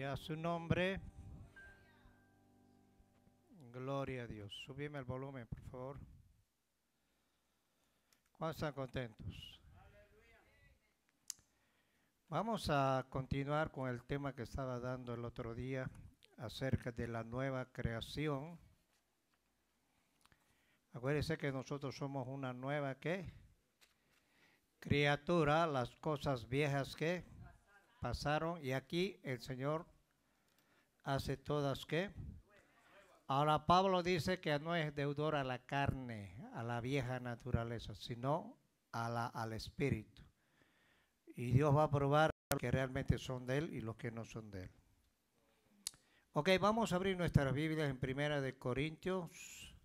Y su nombre, gloria a Dios. Subime el volumen, por favor. ¿Cuántos están contentos? Vamos a continuar con el tema que estaba dando el otro día acerca de la nueva creación. Acuérdense que nosotros somos una nueva qué? Criatura, las cosas viejas que pasaron y aquí el Señor hace todas que. Ahora Pablo dice que no es deudor a la carne, a la vieja naturaleza, sino a la, al espíritu. Y Dios va a probar los que realmente son de Él y los que no son de Él. Ok, vamos a abrir nuestras Biblias en Primera de Corintios,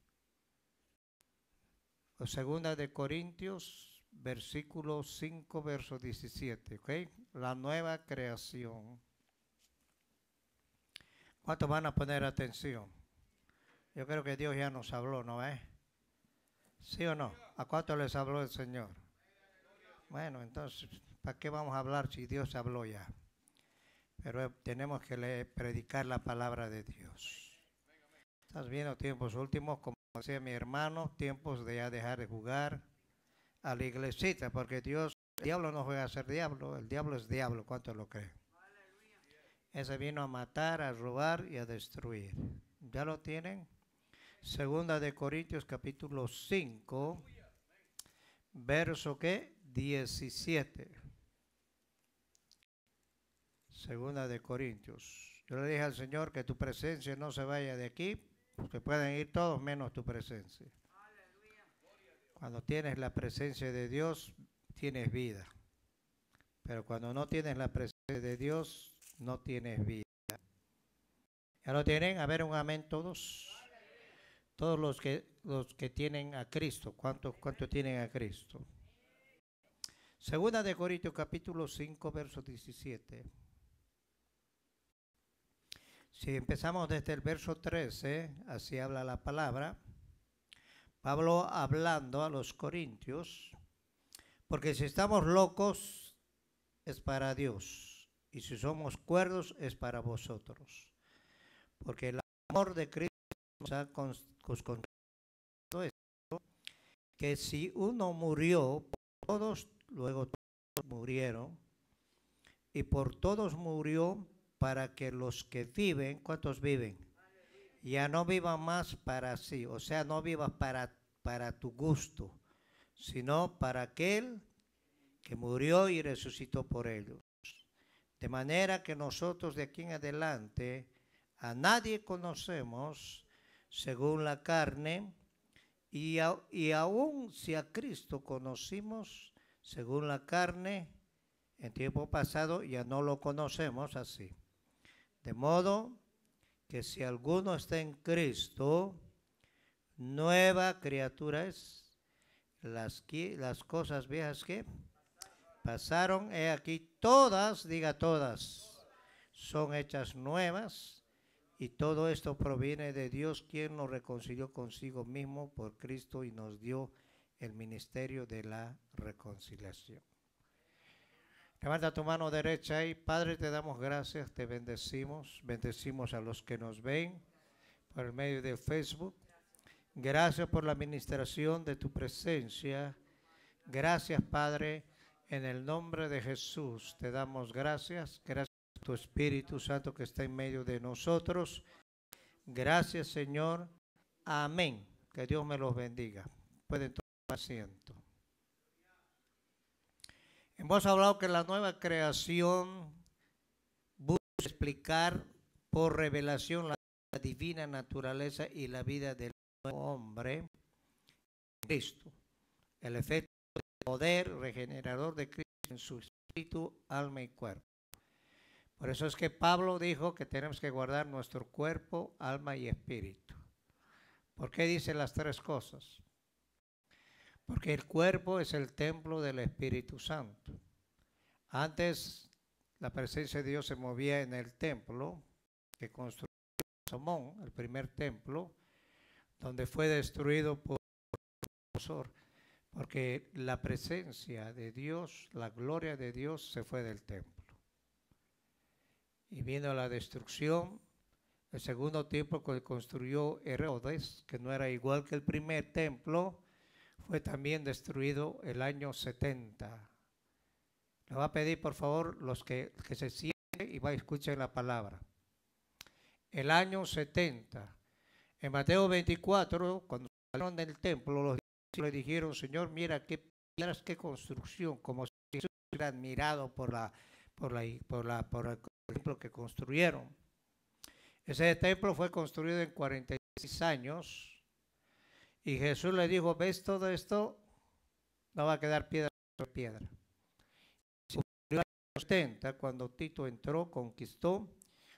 o Segunda de Corintios, versículo 5, verso 17, ¿ok? La nueva creación. ¿Cuántos van a poner atención? Yo creo que Dios ya nos habló, ¿no es? ¿Sí o no? ¿A cuántos les habló el Señor? Bueno, entonces, ¿para qué vamos a hablar si Dios habló ya? Pero eh, tenemos que predicar la palabra de Dios. Estás viendo tiempos últimos, como decía mi hermano, tiempos de ya dejar de jugar, a la iglesita, porque Dios, el diablo no juega a ser diablo, el diablo es diablo, ¿cuánto lo creen? Ese vino a matar, a robar y a destruir. ¿Ya lo tienen? Segunda de Corintios capítulo 5, verso que 17. Segunda de Corintios. Yo le dije al Señor que tu presencia no se vaya de aquí, porque pues pueden ir todos menos tu presencia. Cuando tienes la presencia de Dios, tienes vida. Pero cuando no tienes la presencia de Dios, no tienes vida. ¿Ya lo tienen? A ver, un amén todos. Todos los que, los que tienen a Cristo. ¿Cuántos cuánto tienen a Cristo? Segunda de Corintios capítulo 5, verso 17. Si empezamos desde el verso 13, así habla la palabra. Pablo hablando a los corintios, porque si estamos locos es para Dios, y si somos cuerdos es para vosotros, porque el amor de Cristo nos ha esto, que si uno murió, todos luego todos murieron, y por todos murió para que los que viven, ¿cuántos viven? Ya no viva más para sí, o sea, no viva para, para tu gusto, sino para aquel que murió y resucitó por ellos. De manera que nosotros de aquí en adelante a nadie conocemos según la carne, y, y aún si a Cristo conocimos según la carne, en tiempo pasado ya no lo conocemos así. De modo que si alguno está en Cristo, nueva criatura es. Las, las cosas viejas que pasaron, he aquí, todas, diga todas, son hechas nuevas. Y todo esto proviene de Dios, quien nos reconcilió consigo mismo por Cristo y nos dio el ministerio de la reconciliación. Levanta tu mano derecha ahí. Padre, te damos gracias, te bendecimos, bendecimos a los que nos ven por el medio de Facebook. Gracias por la administración de tu presencia. Gracias, Padre, en el nombre de Jesús te damos gracias. Gracias por tu Espíritu Santo que está en medio de nosotros. Gracias, Señor. Amén. Que Dios me los bendiga. Pueden tomar asiento. Hemos hablado que la nueva creación busca explicar por revelación la divina naturaleza y la vida del hombre, en Cristo. El efecto del poder regenerador de Cristo en su espíritu, alma y cuerpo. Por eso es que Pablo dijo que tenemos que guardar nuestro cuerpo, alma y espíritu. ¿Por qué dice las tres cosas? Porque el cuerpo es el templo del Espíritu Santo. Antes la presencia de Dios se movía en el templo que construyó Salomón, el primer templo, donde fue destruido por porque la presencia de Dios, la gloria de Dios se fue del templo. Y vino la destrucción. El segundo templo que construyó Herodes, que no era igual que el primer templo, fue también destruido el año 70. Le voy a pedir, por favor, los que, se sienten y escuchar la palabra. El año 70. En Mateo 24, cuando salieron del templo, los discípulos le dijeron, Señor, mira qué piedras, qué construcción, como si Jesús hubiera admirado por, la, por, por, la, por el templo que construyeron. Ese templo fue construido en 46 años y Jesús le dijo, ¿ves todo esto? No va a quedar piedra sobre piedra. Cuando Tito entró, conquistó,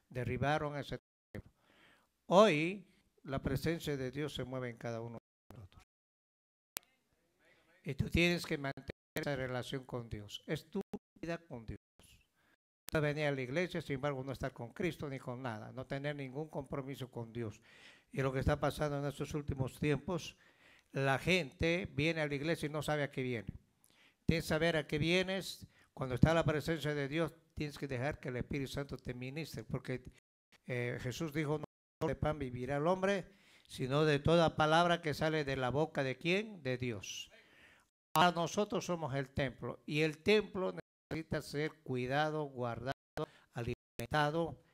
derribaron ese templo. Hoy la presencia de Dios se mueve en cada uno de nosotros. Y tú tienes que mantener esa relación con Dios. Es tu vida con Dios. Venir a la iglesia, sin embargo, no estar con Cristo ni con nada, no tener ningún compromiso con Dios y lo que está pasando en estos últimos tiempos, la gente viene a la iglesia y no sabe a qué viene. Tienes que saber a qué vienes. Cuando está la presencia de Dios, tienes que dejar que el Espíritu Santo te ministre, porque eh, Jesús dijo, no de pan vivirá el hombre, sino de toda palabra que sale de la boca de quién? De Dios. A nosotros somos el templo y el templo necesita ser cuidado, guardado, alimentado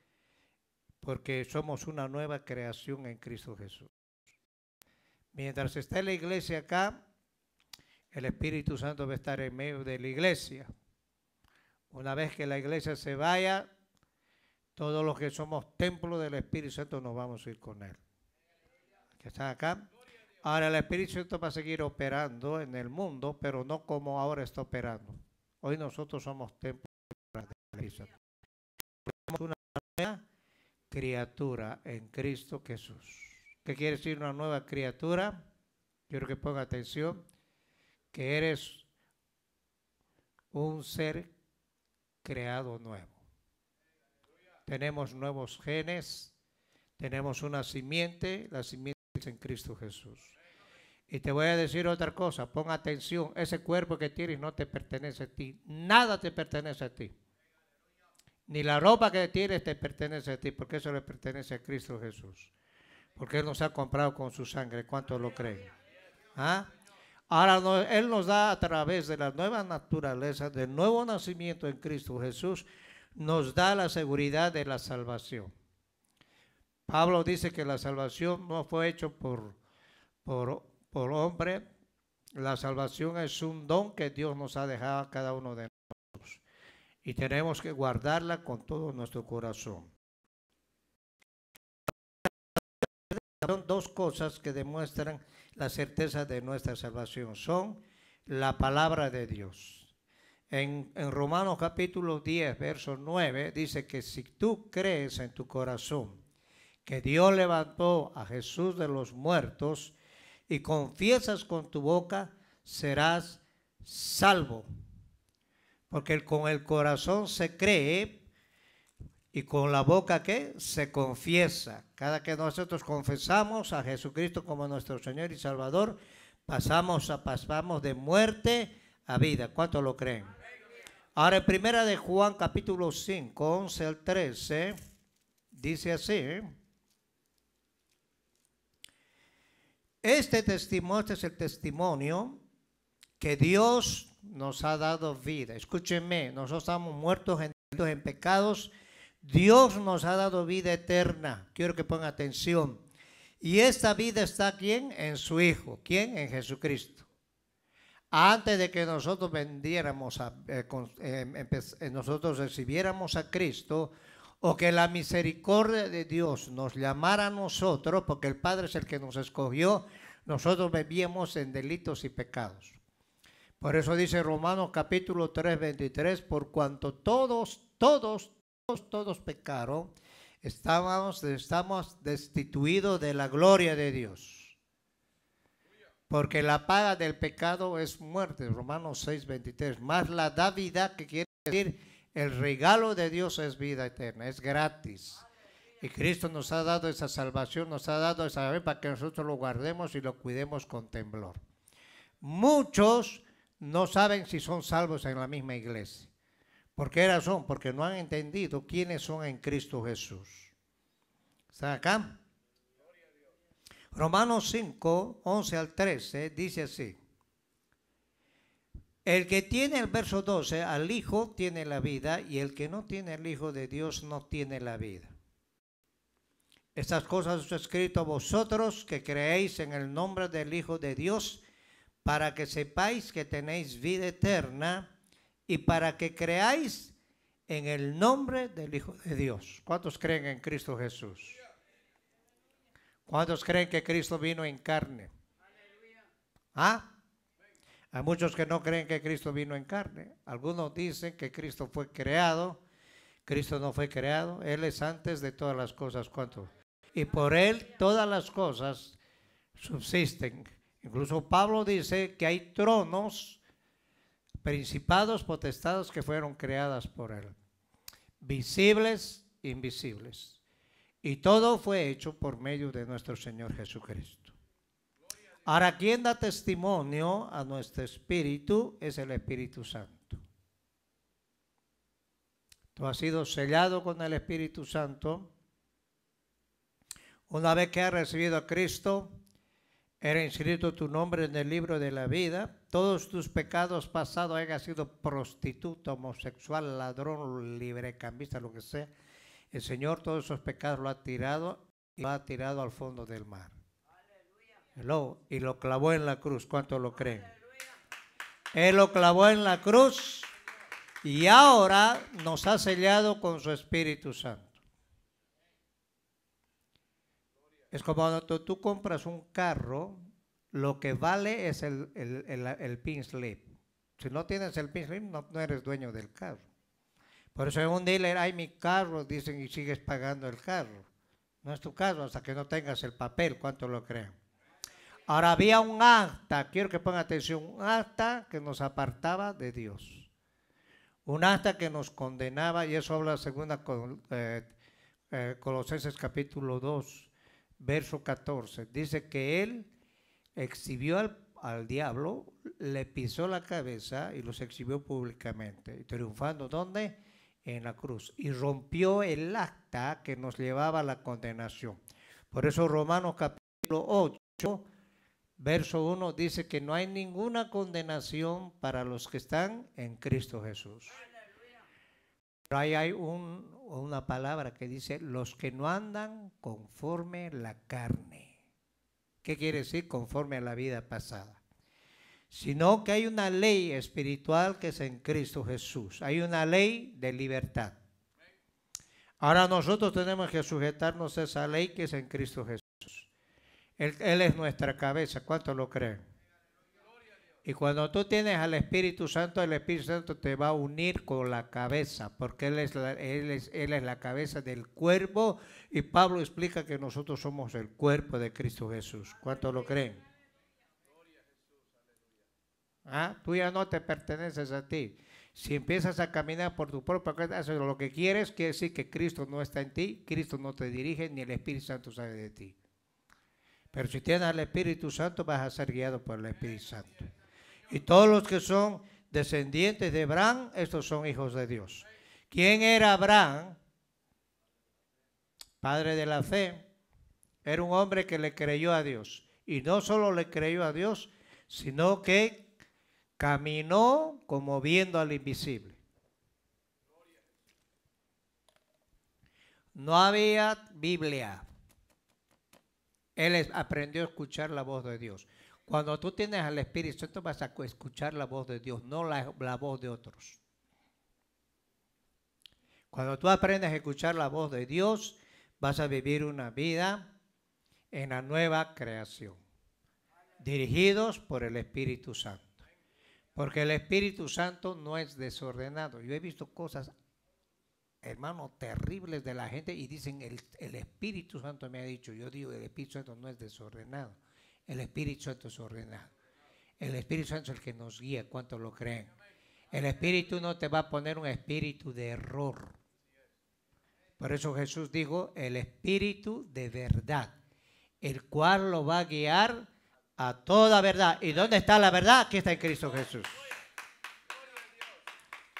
porque somos una nueva creación en Cristo Jesús. Mientras está la iglesia acá, el Espíritu Santo va a estar en medio de la iglesia. Una vez que la iglesia se vaya, todos los que somos templo del Espíritu Santo nos vamos a ir con él. Que están acá. Ahora el Espíritu Santo va a seguir operando en el mundo, pero no como ahora está operando. Hoy nosotros somos templo de Espíritu Santo. una criatura en Cristo Jesús. ¿Qué quiere decir una nueva criatura? Yo creo que ponga atención, que eres un ser creado nuevo. Tenemos nuevos genes, tenemos una simiente, la simiente es en Cristo Jesús. Y te voy a decir otra cosa, ponga atención, ese cuerpo que tienes no te pertenece a ti, nada te pertenece a ti. Ni la ropa que tienes te pertenece a ti, porque eso le pertenece a Cristo Jesús. Porque Él nos ha comprado con su sangre. ¿Cuántos lo creen? ¿Ah? Ahora Él nos da a través de la nueva naturaleza, del nuevo nacimiento en Cristo Jesús, nos da la seguridad de la salvación. Pablo dice que la salvación no fue hecho por, por, por hombre, la salvación es un don que Dios nos ha dejado a cada uno de nosotros y tenemos que guardarla con todo nuestro corazón. Son dos cosas que demuestran la certeza de nuestra salvación. Son la palabra de Dios. En, en Romanos capítulo 10, verso 9, dice que si tú crees en tu corazón que Dios levantó a Jesús de los muertos y confiesas con tu boca, serás salvo. Porque con el corazón se cree y con la boca que se confiesa. Cada que nosotros confesamos a Jesucristo como nuestro Señor y Salvador, pasamos, a, pasamos de muerte a vida. ¿Cuánto lo creen? Ahora en primera de Juan capítulo 5, 11 al 13, dice así. ¿eh? Este testimonio este es el testimonio que Dios nos ha dado vida. Escúchenme, nosotros estamos muertos en, en pecados. Dios nos ha dado vida eterna. Quiero que pongan atención. Y esta vida está ¿quién? En su Hijo. ¿Quién? En Jesucristo. Antes de que nosotros vendiéramos, a, eh, em, eh, nosotros recibiéramos a Cristo, o que la misericordia de Dios nos llamara a nosotros, porque el Padre es el que nos escogió, nosotros vivíamos en delitos y pecados. Por eso dice Romanos capítulo 3, 23, por cuanto todos, todos, todos, todos pecaron, estamos, estamos destituidos de la gloria de Dios. Porque la paga del pecado es muerte, Romanos 6, 23, más la vida que quiere decir el regalo de Dios es vida eterna, es gratis. Y Cristo nos ha dado esa salvación, nos ha dado esa vida para que nosotros lo guardemos y lo cuidemos con temblor. Muchos no saben si son salvos en la misma iglesia. ¿Por qué razón? Porque no han entendido quiénes son en Cristo Jesús. ¿Están acá? Romanos 5, 11 al 13 dice así. El que tiene el verso 12 al Hijo tiene la vida y el que no tiene el Hijo de Dios no tiene la vida. Estas cosas os he escrito a vosotros que creéis en el nombre del Hijo de Dios para que sepáis que tenéis vida eterna y para que creáis en el nombre del Hijo de Dios. ¿Cuántos creen en Cristo Jesús? ¿Cuántos creen que Cristo vino en carne? ¿Ah? Hay muchos que no creen que Cristo vino en carne. Algunos dicen que Cristo fue creado. Cristo no fue creado. Él es antes de todas las cosas. ¿Cuántos? Y por Él todas las cosas subsisten. Incluso Pablo dice que hay tronos, principados, potestados que fueron creadas por él, visibles, invisibles. Y todo fue hecho por medio de nuestro Señor Jesucristo. Ahora, quien da testimonio a nuestro espíritu es el Espíritu Santo. Tú has sido sellado con el Espíritu Santo. Una vez que has recibido a Cristo, era inscrito tu nombre en el libro de la vida, todos tus pecados pasados, haya sido prostituta, homosexual, ladrón, librecambista, lo que sea, el Señor todos esos pecados lo ha tirado y lo ha tirado al fondo del mar. Y lo clavó en la cruz, ¿Cuánto lo creen? Él lo clavó en la cruz y ahora nos ha sellado con su Espíritu Santo. Es como cuando tú compras un carro, lo que vale es el, el, pin slip. Si no tienes el pin no, eres dueño del carro. Por eso en un dealer hay mi carro, dicen y sigues pagando el carro. No es tu carro hasta que no tengas el papel, cuánto lo crean. Ahora había un acta, quiero que pongan atención, un acta que nos apartaba de Dios. Un acta que nos condenaba, y eso habla segunda eh, eh, Colosenses capítulo 2 verso 14. Dice que él exhibió al, diablo, le pisó la cabeza y los exhibió públicamente. triunfando, ¿dónde? En la cruz. Y rompió el acta que nos llevaba a la condenación. Por eso Romanos capítulo 8, verso 1 dice que no hay ninguna condenación para los que están en Cristo Jesús. Pero ahí hay una palabra que dice, los que no andan conforme la carne. ¿Qué quiere decir conforme a la vida pasada? Sino que hay una ley espiritual que es en Cristo Jesús. Hay una ley de libertad. Ahora nosotros tenemos que sujetarnos a esa ley que es en Cristo Jesús. Él, él es nuestra cabeza. ¿Cuántos lo creen? Y cuando tú tienes al Espíritu Santo, el Espíritu Santo te va a unir con la cabeza, porque Él es la, él es, él es la cabeza del cuerpo. Y Pablo explica que nosotros somos el cuerpo de Cristo Jesús. ¿Cuántos lo creen? Ah, tú ya no te perteneces a ti. Si empiezas a caminar por tu propia cuenta, haces lo que quieres, quiere decir que Cristo no está en ti, Cristo no te dirige, ni el Espíritu Santo sabe de ti. Pero si tienes al Espíritu Santo, vas a ser guiado por el Espíritu Santo. Y todos los que son descendientes de Abraham, estos son hijos de Dios. ¿Quién era Abraham? Padre de la fe. Era un hombre que le creyó a Dios. Y no solo le creyó a Dios, sino que caminó como viendo al invisible. No había Biblia. Él aprendió a escuchar la voz de Dios. Cuando tú tienes al Espíritu Santo vas a escuchar la voz de Dios, no la, voz de otros. Cuando tú aprendes a escuchar la voz de Dios, vas a vivir una vida en la nueva creación, dirigidos por el Espíritu Santo. Porque el Espíritu Santo no es desordenado. Yo he visto cosas, hermanos, terribles de la gente y dicen, el Espíritu Santo me ha dicho, yo digo, el Espíritu Santo no es desordenado. El Espíritu Santo es ordenado. El Espíritu Santo es el que nos guía, ¿cuántos lo creen? El Espíritu no te va a poner un espíritu de error. Por eso Jesús dijo, el Espíritu de verdad, el cual lo va a guiar a toda verdad. ¿Y dónde está la verdad? Aquí está en Cristo Jesús.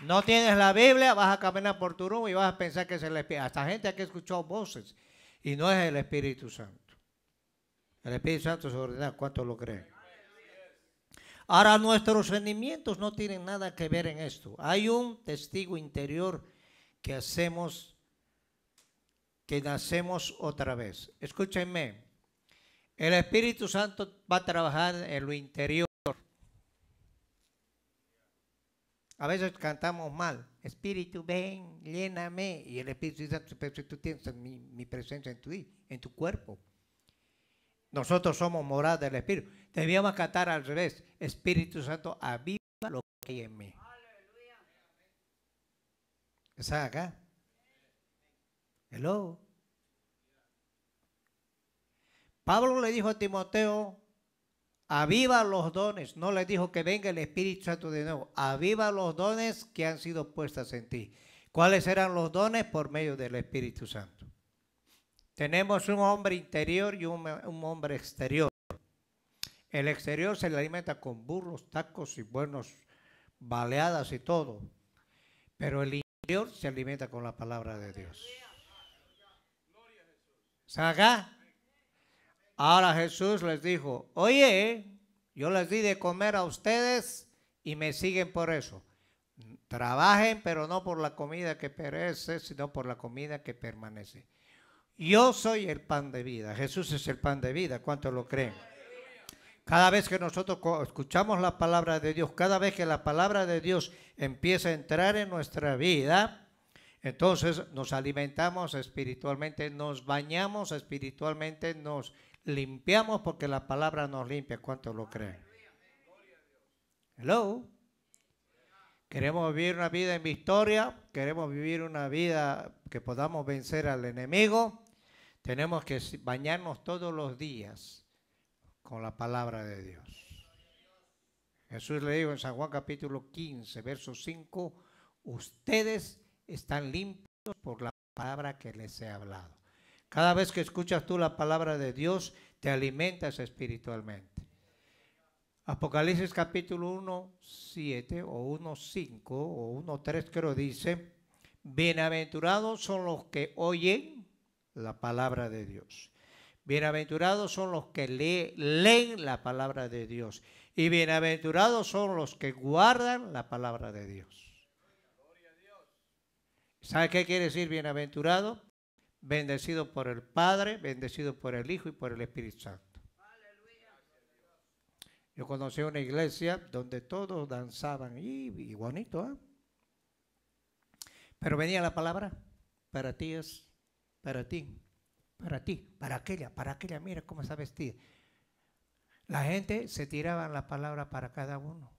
No tienes la Biblia, vas a caminar por tu rumbo y vas a pensar que es el Espíritu. Hasta gente que escuchó voces y no es el Espíritu Santo. El Espíritu Santo se ordena cuánto lo creen. Ahora nuestros rendimientos no tienen nada que ver en esto. Hay un testigo interior que hacemos, que nacemos otra vez. Escúchenme, el Espíritu Santo va a trabajar en lo interior. A veces cantamos mal, Espíritu ven, lléname, y el Espíritu Santo, tú tienes mi, mi presencia en tu, en tu cuerpo. Nosotros somos morada del Espíritu. Debíamos acatar al revés. Espíritu Santo, aviva lo que hay en mí. Aleluya. ¿Está acá? Hello. Pablo le dijo a Timoteo, aviva los dones. No le dijo que venga el Espíritu Santo de nuevo. Aviva los dones que han sido puestos en ti. ¿Cuáles eran los dones? Por medio del Espíritu Santo. Tenemos un hombre interior y un, hombre exterior. El exterior se le alimenta con burros, tacos y buenos baleadas y todo. Pero el interior se alimenta con la palabra de Dios. ¿Están acá? Ahora Jesús les dijo, oye, yo les di de comer a ustedes y me siguen por eso. Trabajen, pero no por la comida que perece, sino por la comida que permanece. Yo soy el pan de vida. Jesús es el pan de vida. ¿Cuántos lo creen? Cada vez que nosotros escuchamos la palabra de Dios, cada vez que la palabra de Dios empieza a entrar en nuestra vida, entonces nos alimentamos espiritualmente, nos bañamos espiritualmente, nos limpiamos porque la palabra nos limpia. ¿Cuántos lo creen? Hello. Queremos vivir una vida en victoria, queremos vivir una vida que podamos vencer al enemigo. Tenemos que bañarnos todos los días con la palabra de Dios. Jesús le dijo en San Juan capítulo 15, verso 5, ustedes están limpios por la palabra que les he hablado. Cada vez que escuchas tú la palabra de Dios, te alimentas espiritualmente. Apocalipsis capítulo 1, 7 o 1, 5 o 1, 3 creo dice, bienaventurados son los que oyen la palabra de Dios. Bienaventurados son los que leen la palabra de Dios. Y bienaventurados son los que guardan la palabra de Dios. ¿Sabe qué quiere decir bienaventurado? Bendecido por el Padre, bendecido por el Hijo y por el Espíritu Santo. Yo conocí una iglesia donde todos danzaban y, bonito, ¿eh? Pero venía la palabra, para ti es para ti, para ti, para aquella, para aquella, mira cómo está vestida. La gente se tiraba la palabra para cada uno.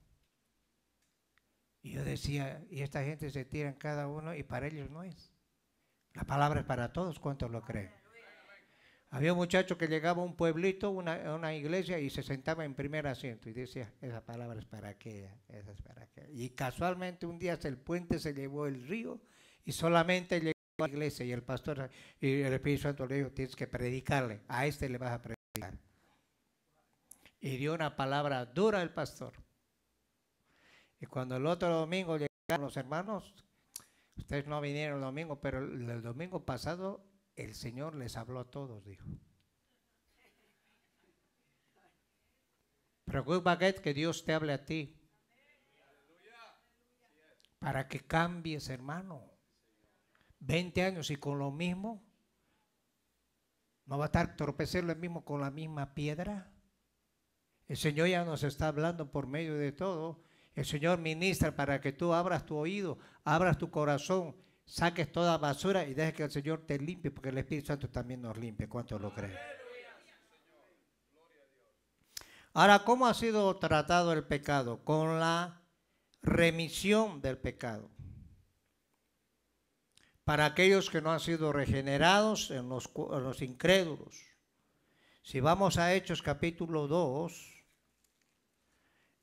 Y yo decía, y esta gente se tira en cada uno y para ellos no es. La palabra es para todos, ¿cuántos lo creen? Había un muchacho que llegaba a un pueblito, una, una iglesia, y se sentaba en primer asiento y decía, esa palabra es para aquella, esa es para aquella. Y casualmente un día el puente se llevó el río y solamente llegó la iglesia y el pastor y el Espíritu Santo le dijo, tienes que predicarle, a este le vas a predicar. Y dio una palabra dura el pastor. Y cuando el otro domingo llegaron los hermanos, ustedes no vinieron el domingo, pero el, domingo pasado el Señor les habló a todos, dijo. Preocupa que Dios te hable a ti. Para que cambies, hermano. 20 años y con lo mismo, ¿no va a estar torpecer lo mismo con la misma piedra? El Señor ya nos está hablando por medio de todo. El Señor ministra para que tú abras tu oído, abras tu corazón, saques toda basura y dejes que el Señor te limpie, porque el Espíritu Santo también nos limpie. ¿Cuántos lo creen? Ahora, ¿cómo ha sido tratado el pecado? Con la remisión del pecado para aquellos que no han sido regenerados, en los, incrédulos. Si vamos a Hechos capítulo 2,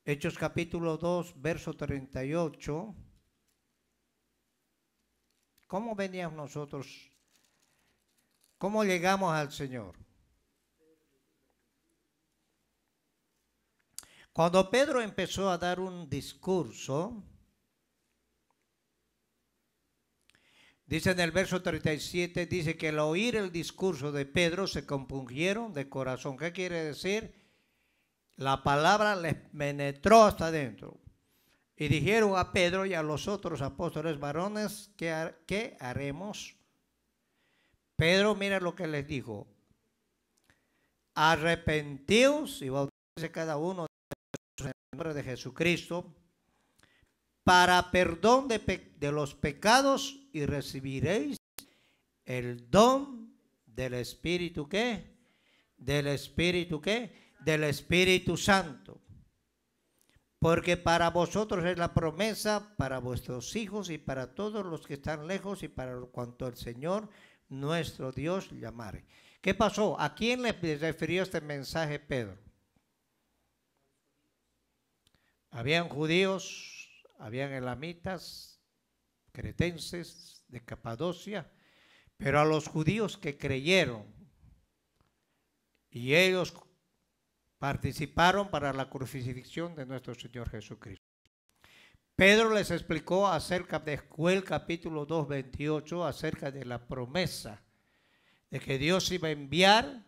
Hechos capítulo 2, verso 38, ¿cómo veníamos nosotros? ¿Cómo llegamos al Señor? Cuando Pedro empezó a dar un discurso, Dice en el verso 37, dice que al oír el discurso de Pedro se compungieron de corazón. ¿Qué quiere decir? La palabra les penetró hasta adentro. Y dijeron a Pedro y a los otros apóstoles varones, ¿qué, haremos? Pedro, mira lo que les dijo. Arrepentíos y bautícense cada uno en el nombre de Jesucristo para perdón de, los pecados y recibiréis el don del Espíritu que Del Espíritu que Del Espíritu Santo. Porque para vosotros es la promesa, para vuestros hijos y para todos los que están lejos y para cuanto el Señor nuestro Dios llamare. ¿Qué pasó? ¿A quién le refirió este mensaje Pedro? Habían judíos habían elamitas, cretenses de Capadocia, pero a los judíos que creyeron y ellos participaron para la crucifixión de nuestro Señor Jesucristo. Pedro les explicó acerca de Escuel capítulo 2, 28, acerca de la promesa de que Dios iba a enviar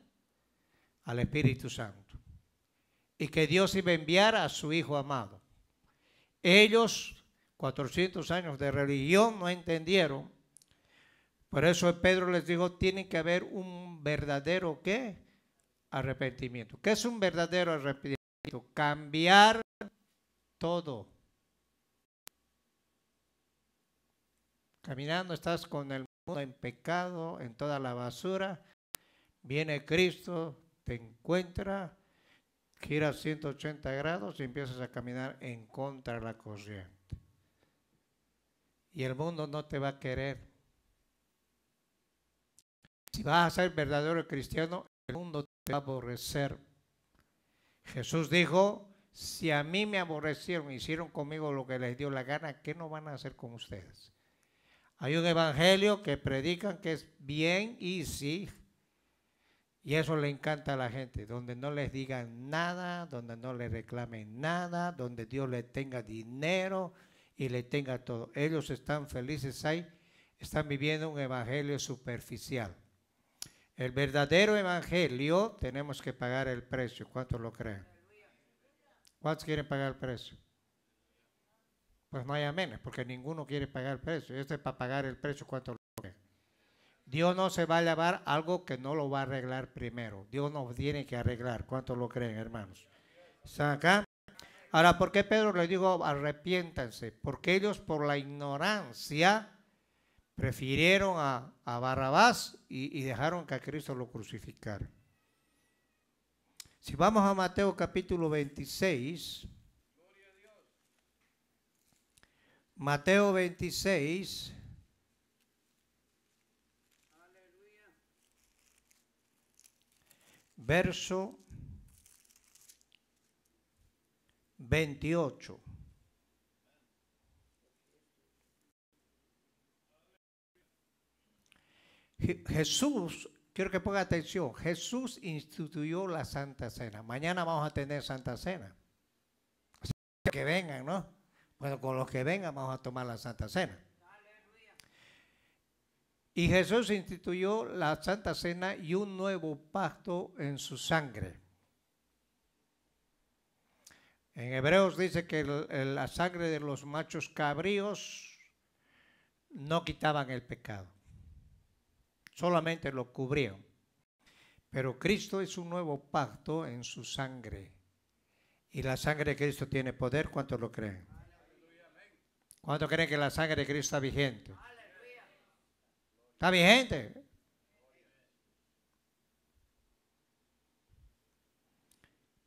al Espíritu Santo y que Dios iba a enviar a su Hijo amado. Ellos, 400 años de religión, no entendieron. Por eso Pedro les dijo, tiene que haber un verdadero qué? Arrepentimiento. ¿Qué es un verdadero arrepentimiento? Cambiar todo. Caminando estás con el mundo en pecado, en toda la basura. Viene Cristo, te encuentra, giras 180 grados y empiezas a caminar en contra de la corriente. Y el mundo no te va a querer. Si vas a ser verdadero cristiano, el mundo te va a aborrecer. Jesús dijo, si a mí me aborrecieron, hicieron conmigo lo que les dio la gana, ¿qué no van a hacer con ustedes? Hay un evangelio que predican que es bien y sí, y eso le encanta a la gente, donde no les digan nada, donde no les reclamen nada, donde Dios le tenga dinero y le tenga todo. Ellos están felices ahí, están viviendo un evangelio superficial. El verdadero evangelio tenemos que pagar el precio. ¿Cuántos lo creen? ¿Cuántos quieren pagar el precio? Pues no hay amenes, porque ninguno quiere pagar el precio. Este es para pagar el precio. ¿Cuántos Dios no se va a llevar algo que no lo va a arreglar primero. Dios nos tiene que arreglar. ¿Cuántos lo creen, hermanos? ¿Están acá? Ahora, ¿por qué Pedro le digo arrepiéntanse? Porque ellos por la ignorancia prefirieron a, Barrabás y, dejaron que a Cristo lo crucificara. Si vamos a Mateo capítulo 26, Mateo 26, verso 28. Jesús, quiero que ponga atención, Jesús instituyó la Santa Cena. Mañana vamos a tener Santa Cena. que vengan, ¿no? Bueno, con los que vengan vamos a tomar la Santa Cena. Y Jesús instituyó la Santa Cena y un nuevo pacto en su sangre. En Hebreos dice que la sangre de los machos cabríos no quitaban el pecado, solamente lo cubrían. Pero Cristo es un nuevo pacto en su sangre. Y la sangre de Cristo tiene poder, ¿cuántos lo creen? ¿Cuántos creen que la sangre de Cristo está vigente? Está gente.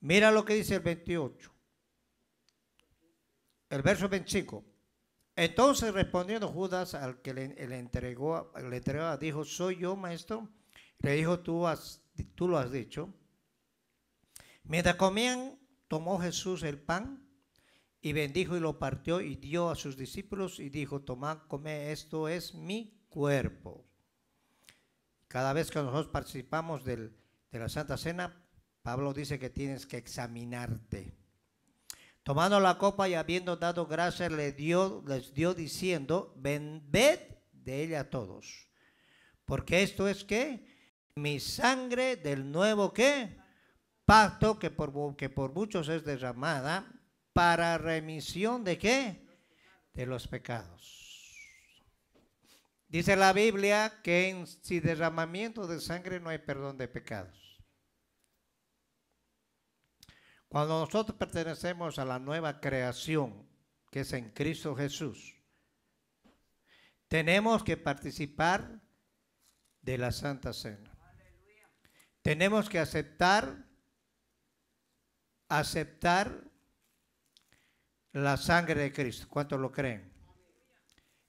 Mira lo que dice el 28. El verso 25. Entonces respondiendo Judas al que le, entregó, le entregaba, dijo, soy yo, maestro. Le dijo, tú, has, tú lo has dicho. Mientras comían, tomó Jesús el pan y bendijo y lo partió y dio a sus discípulos y dijo, tomad, come esto es mi cuerpo. Cada vez que nosotros participamos de la Santa Cena, Pablo dice que tienes que examinarte. Tomando la copa y habiendo dado gracias, le dio, les dio diciendo, vended de ella a todos. Porque esto es que mi sangre del nuevo qué? Pacto que por, que por muchos es derramada para remisión de qué? De los pecados. Dice la Biblia que en, sin derramamiento de sangre no hay perdón de pecados. Cuando nosotros pertenecemos a la nueva creación, que es en Cristo Jesús, tenemos que participar de la Santa Cena. Tenemos que aceptar, aceptar la sangre de Cristo. ¿Cuántos lo creen?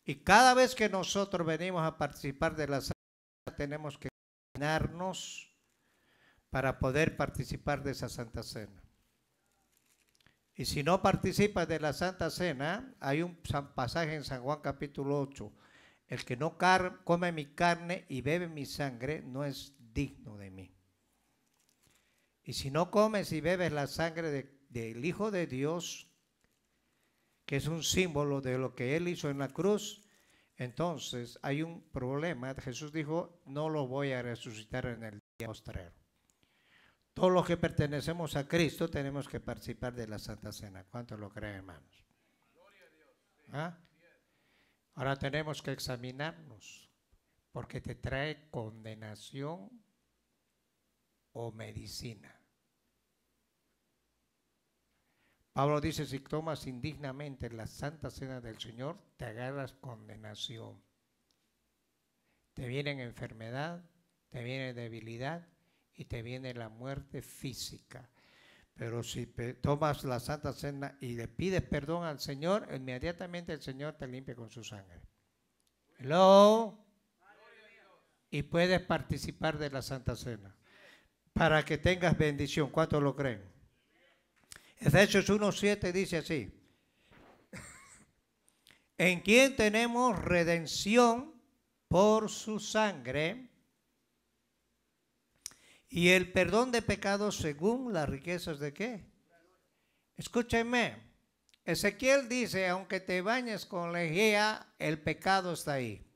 Y cada vez que nosotros venimos a participar de la santa, Cena tenemos que llenarnos para poder participar de esa santa cena. Y si no participas de la santa cena, hay un pasaje en San Juan capítulo 8. El que no come mi carne y bebe mi sangre no es digno de mí. Y si no comes y bebes la sangre del Hijo de Dios, que es un símbolo de lo que Él hizo en la cruz, entonces hay un problema. Jesús dijo, no lo voy a resucitar en el día postrero. Todos los que pertenecemos a Cristo tenemos que participar de la Santa Cena. ¿Cuánto lo creen, hermanos? ¿Ah? Ahora tenemos que examinarnos, porque te trae condenación o medicina. Pablo dice, si tomas indignamente la santa cena del Señor, te agarras condenación. Te viene enfermedad, te viene debilidad y te viene la muerte física. Pero si tomas la santa cena y le pides perdón al Señor, inmediatamente el Señor te limpia con su sangre. Hello. Y puedes participar de la santa cena para que tengas bendición. ¿Cuántos lo creen? Efesios 1.7 dice así, en quien tenemos redención por su sangre y el perdón de pecados según las riquezas de qué. Escúchenme, Ezequiel dice, aunque te bañes con lejía, el pecado está ahí.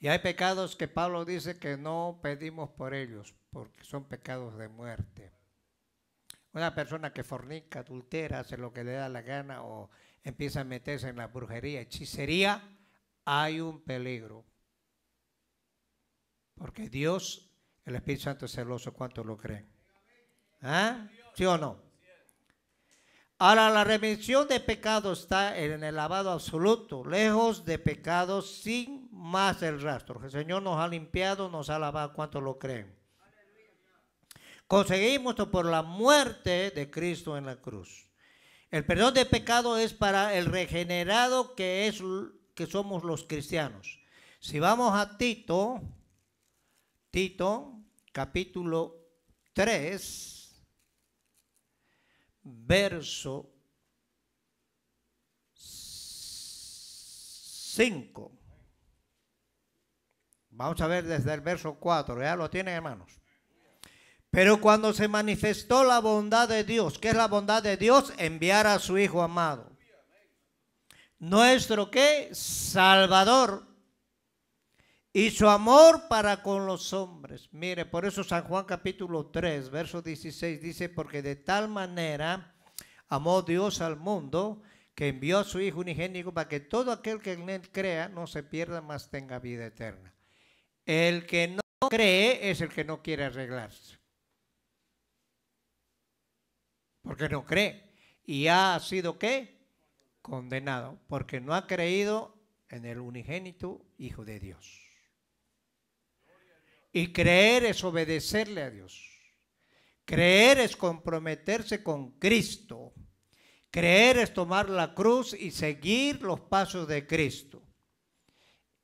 Y hay pecados que Pablo dice que no pedimos por ellos, porque son pecados de muerte. Una persona que fornica, adultera, hace lo que le da la gana o empieza a meterse en la brujería, hechicería, hay un peligro. Porque Dios, el Espíritu Santo es celoso, cuánto lo creen? ¿Ah? ¿Sí o no? Ahora, la remisión de pecados está en el lavado absoluto, lejos de pecados sin más el rastro. El Señor nos ha limpiado, nos ha lavado, ¿cuántos lo creen? Conseguimos esto por la muerte de Cristo en la cruz. El perdón de pecado es para el regenerado que, es, que somos los cristianos. Si vamos a Tito, Tito, capítulo 3, verso 5. Vamos a ver desde el verso 4, ya lo tienen hermanos. Pero cuando se manifestó la bondad de Dios, ¿qué es la bondad de Dios? Enviar a su Hijo amado. Nuestro que Salvador y su amor para con los hombres. Mire, por eso San Juan capítulo 3, verso 16 dice, porque de tal manera amó Dios al mundo que envió a su Hijo unigénico para que todo aquel que en él crea no se pierda, más tenga vida eterna. El que no cree es el que no quiere arreglarse. Porque no cree. ¿Y ha sido qué? Condenado. Porque no ha creído en el unigénito Hijo de Dios. Y creer es obedecerle a Dios. Creer es comprometerse con Cristo. Creer es tomar la cruz y seguir los pasos de Cristo.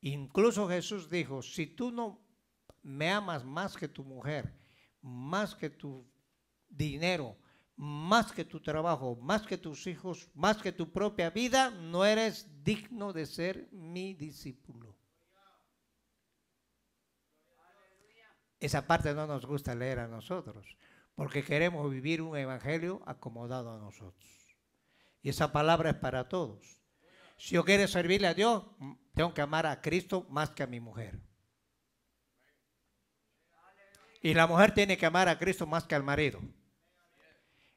Incluso Jesús dijo, si tú no me amas más que tu mujer, más que tu dinero, más que tu trabajo, más que tus hijos, más que tu propia vida, no eres digno de ser mi discípulo. Esa parte no nos gusta leer a nosotros, porque queremos vivir un evangelio acomodado a nosotros. Y esa palabra es para todos. Si yo quiero servirle a Dios, tengo que amar a Cristo más que a mi mujer. Y la mujer tiene que amar a Cristo más que al marido.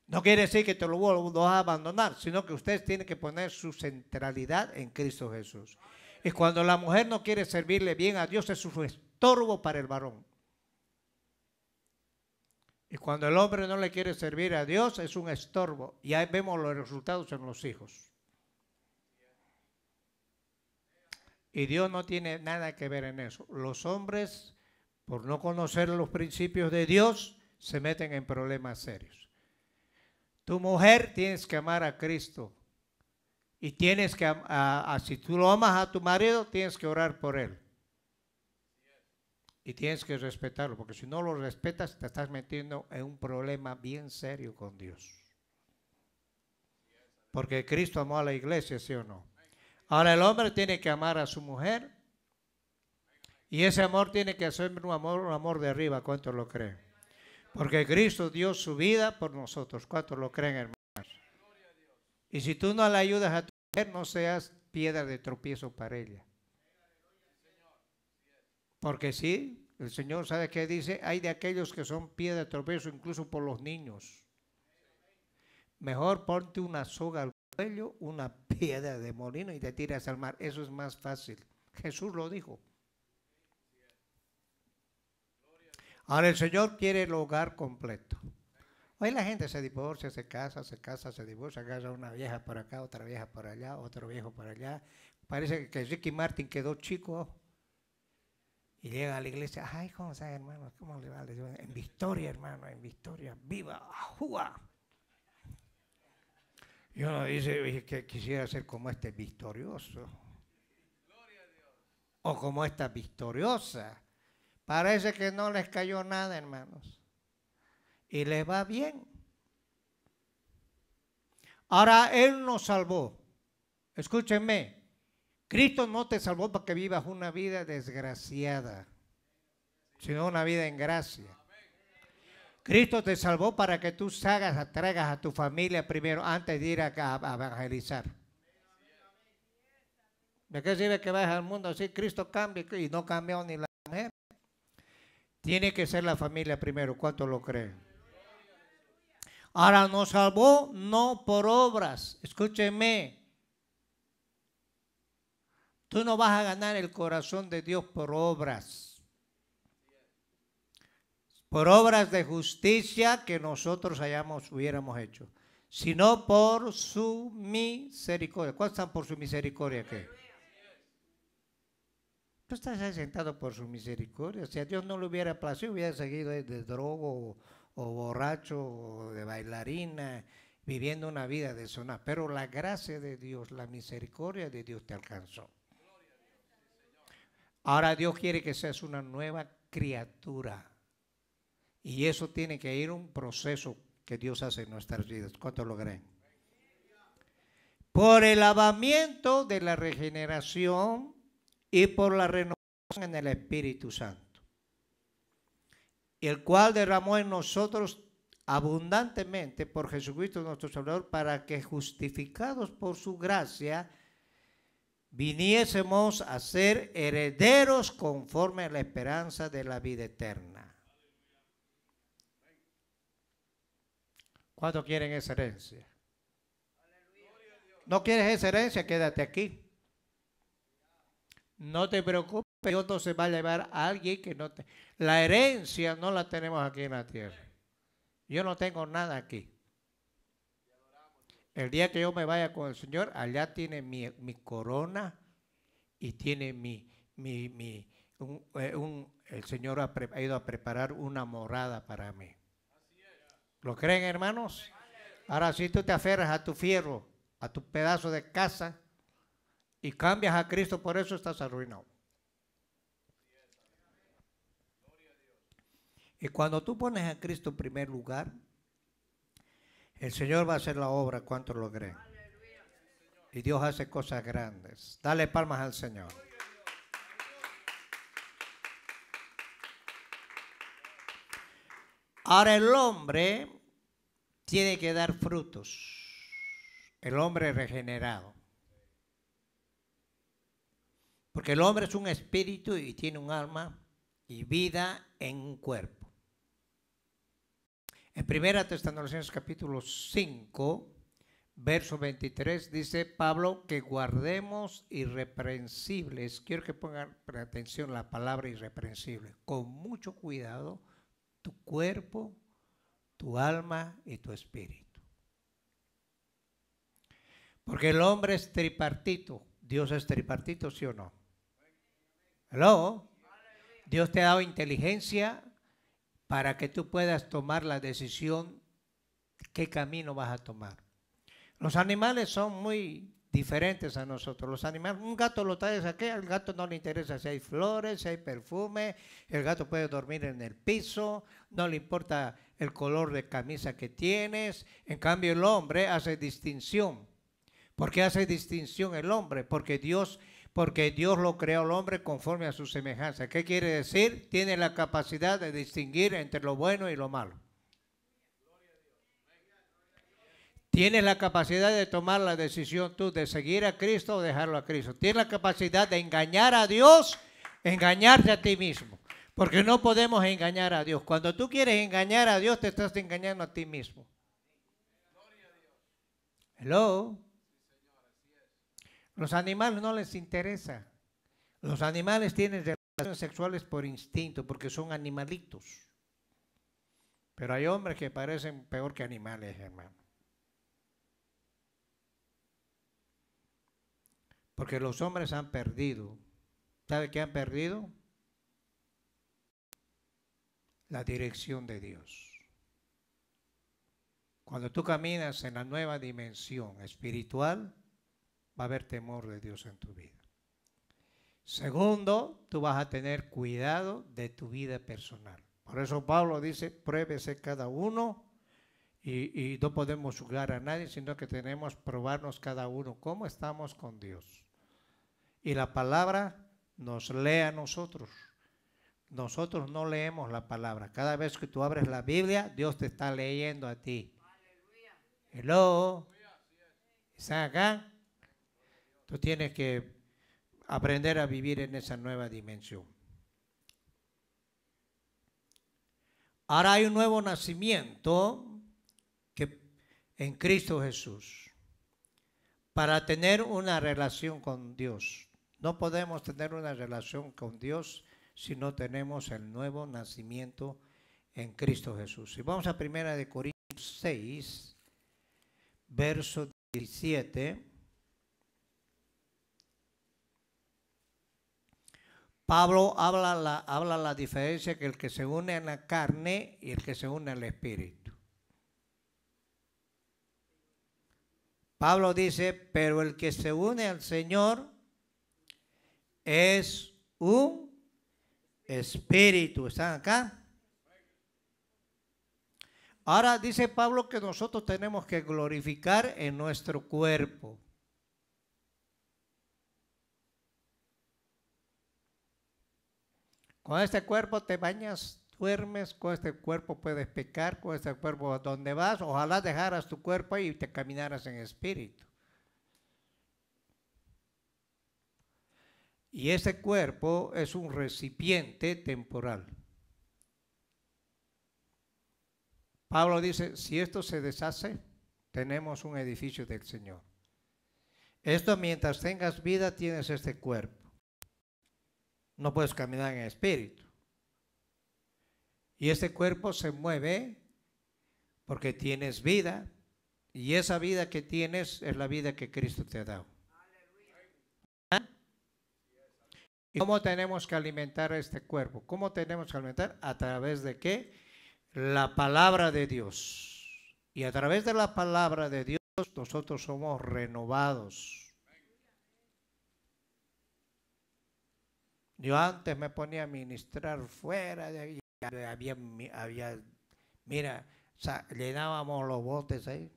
No quiere decir que te lo vas a abandonar, sino que ustedes tienen que poner su centralidad en Cristo Jesús. Y cuando la mujer no quiere servirle bien a Dios, es un estorbo para el varón. Y cuando el hombre no le quiere servir a Dios, es un estorbo. Y ahí vemos los resultados en los hijos. Y Dios no tiene nada que ver en eso. Los hombres, por no conocer los principios de Dios, se meten en problemas serios. Tu mujer tienes que amar a Cristo. Y tienes que, si tú lo amas a tu marido, tienes que orar por él. Y tienes que respetarlo, porque si no lo respetas, te estás metiendo en un problema bien serio con Dios. Porque Cristo amó a la iglesia, ¿sí o no? Ahora el hombre tiene que amar a su mujer y ese amor tiene que ser un amor, un amor de arriba, ¿cuántos lo creen? Porque Cristo dio su vida por nosotros, ¿cuántos lo creen, hermanos? Y si tú no le ayudas a tu mujer, no seas piedra de tropiezo para ella. Porque sí, el Señor sabe que dice, hay de aquellos que son piedra de tropiezo incluso por los niños. Mejor ponte una soga al una piedra de molino y te tiras al mar. Eso es más fácil. Jesús lo dijo. Ahora el Señor quiere el hogar completo. Hoy la gente se divorcia, se casa, se casa, se divorcia, agarra una vieja por acá, otra vieja por allá, otro viejo por allá. Parece que Ricky Martin quedó chico y llega a la iglesia. Ay, ¿cómo está, hermano? ¿Cómo le va? En victoria, hermano, en victoria. ¡Viva! ¡Ajúa! Y uno dice que quisiera ser como este victorioso. O como esta victoriosa. Parece que no les cayó nada, hermanos. Y les va bien. Ahora Él nos salvó. Escúchenme. Cristo no te salvó para que vivas una vida desgraciada, sino una vida en gracia. Cristo te salvó para que tú salgas, traigas a tu familia primero antes de ir a, evangelizar. ¿De qué sirve que vayas al mundo así? Cristo cambia y no cambió ni la mujer. Tiene que ser la familia primero. ¿Cuánto lo creen? Ahora nos salvó no por obras. Escúcheme. Tú no vas a ganar el corazón de Dios por obras por obras de justicia que nosotros hayamos, hubiéramos hecho, sino por su misericordia. ¿Cuáles están por su misericordia ¿Qué? Tú estás sentado por su misericordia. Si a Dios no le hubiera placido, hubiera seguido de, drogo o, borracho o de bailarina, viviendo una vida de zona. Pero la gracia de Dios, la misericordia de Dios te alcanzó. Ahora Dios quiere que seas una nueva criatura. Y eso tiene que ir un proceso que Dios hace en nuestras vidas. ¿Cuánto lo Por el lavamiento de la regeneración y por la renovación en el Espíritu Santo, el cual derramó en nosotros abundantemente por Jesucristo nuestro Salvador, para que justificados por su gracia, viniésemos a ser herederos conforme a la esperanza de la vida eterna. ¿Cuándo quieren esa herencia? ¿No quieres esa herencia? Quédate aquí. No te preocupes, Dios no se va a llevar a alguien que no te... La herencia no la tenemos aquí en la tierra. Yo no tengo nada aquí. El día que yo me vaya con el Señor, allá tiene mi, corona y tiene mi... Eh, el Señor ha ido a preparar una morada para mí. ¿Lo creen, hermanos? Ahora, si tú te aferras a tu fierro, a tu pedazo de casa, y cambias a Cristo, por eso estás arruinado. Y cuando tú pones a Cristo en primer lugar, el Señor va a hacer la obra ¿cuánto lo creen. Y Dios hace cosas grandes. Dale palmas al Señor. Ahora el hombre tiene que dar frutos. El hombre regenerado. Porque el hombre es un espíritu y tiene un alma y vida en un cuerpo. En Primera Tesalonicenses capítulo 5, verso 23 dice Pablo que guardemos irreprensibles. Quiero que pongan atención la palabra irreprensible. Con mucho cuidado tu cuerpo tu alma y tu espíritu. Porque el hombre es tripartito, Dios es tripartito, ¿sí o no? Hello. Dios te ha dado inteligencia para que tú puedas tomar la decisión qué camino vas a tomar. Los animales son muy diferentes a nosotros. Los animales, un gato lo a aquí, al gato no le interesa si hay flores, si hay perfume, el gato puede dormir en el piso, no le importa el color de camisa que tienes. En cambio, el hombre hace distinción. ¿Por qué hace distinción el hombre? Porque Dios, porque Dios lo creó al hombre conforme a su semejanza. ¿Qué quiere decir? Tiene la capacidad de distinguir entre lo bueno y lo malo. Tienes la capacidad de tomar la decisión tú de seguir a Cristo o dejarlo a Cristo. Tienes la capacidad de engañar a Dios, engañarte a ti mismo. Porque no podemos engañar a Dios. Cuando tú quieres engañar a Dios, te estás engañando a ti mismo. Hello. Los animales no les interesa. Los animales tienen relaciones sexuales por instinto, porque son animalitos. Pero hay hombres que parecen peor que animales, hermano. Porque los hombres han perdido. ¿Sabe qué han perdido? la dirección de Dios. Cuando tú caminas en la nueva dimensión espiritual, va a haber temor de Dios en tu vida. Segundo, tú vas a tener cuidado de tu vida personal. Por eso Pablo dice, pruébese cada uno y, no podemos juzgar a nadie, sino que tenemos que probarnos cada uno cómo estamos con Dios. Y la palabra nos lee a nosotros. Nosotros no leemos la palabra. Cada vez que tú abres la Biblia, Dios te está leyendo a ti. Hello. ¿Están acá? Tú tienes que aprender a vivir en esa nueva dimensión. Ahora hay un nuevo nacimiento que, en Cristo Jesús para tener una relación con Dios. No podemos tener una relación con Dios si no tenemos el nuevo nacimiento en Cristo Jesús. Si vamos a primera de Corintios 6, verso 17, Pablo habla la, habla la diferencia que el que se une a la carne y el que se une al espíritu. Pablo dice, pero el que se une al Señor es un espíritu. ¿Están acá? Ahora dice Pablo que nosotros tenemos que glorificar en nuestro cuerpo. Con este cuerpo te bañas, duermes, con este cuerpo puedes pecar, con este cuerpo donde vas. Ojalá dejaras tu cuerpo y te caminaras en espíritu. Y ese cuerpo es un recipiente temporal. Pablo dice, si esto se deshace, tenemos un edificio del Señor. Esto mientras tengas vida tienes este cuerpo. No puedes caminar en espíritu. Y este cuerpo se mueve porque tienes vida. Y esa vida que tienes es la vida que Cristo te ha dado. cómo tenemos que alimentar este cuerpo? ¿Cómo tenemos que alimentar? ¿A través de qué? La palabra de Dios. Y a través de la palabra de Dios nosotros somos renovados. Yo antes me ponía a ministrar fuera de ahí. Había, había, mira, llenábamos los botes ahí.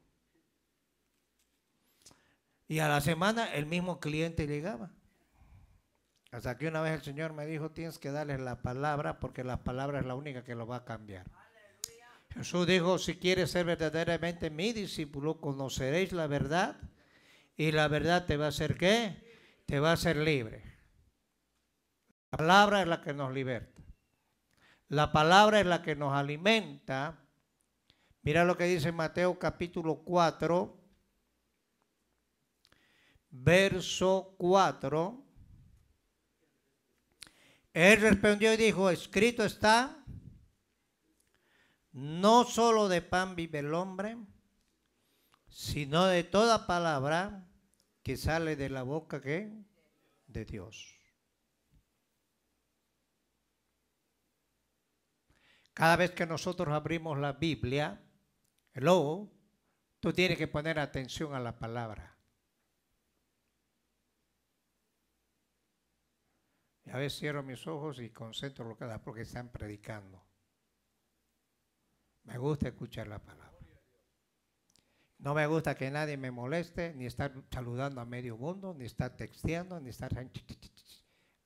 Y a la semana el mismo cliente llegaba. Hasta que una vez el Señor me dijo, tienes que darles la palabra porque la palabra es la única que lo va a cambiar. Jesús dijo, si quieres ser verdaderamente mi discípulo, conoceréis la verdad y la verdad te va a hacer qué? Te va a hacer libre. La palabra es la que nos liberta. La palabra es la que nos alimenta. Mira lo que dice Mateo capítulo 4, verso 4. Él respondió y dijo, escrito está, no solo de pan vive el hombre, sino de toda palabra que sale de la boca de Dios. Cada vez que nosotros abrimos la Biblia, luego tú tienes que poner atención a la palabra. a veces cierro mis ojos y concentro lo que da porque están predicando. Me gusta escuchar la palabra. No me gusta que nadie me moleste, ni estar saludando a medio mundo, ni estar texteando, ni estar...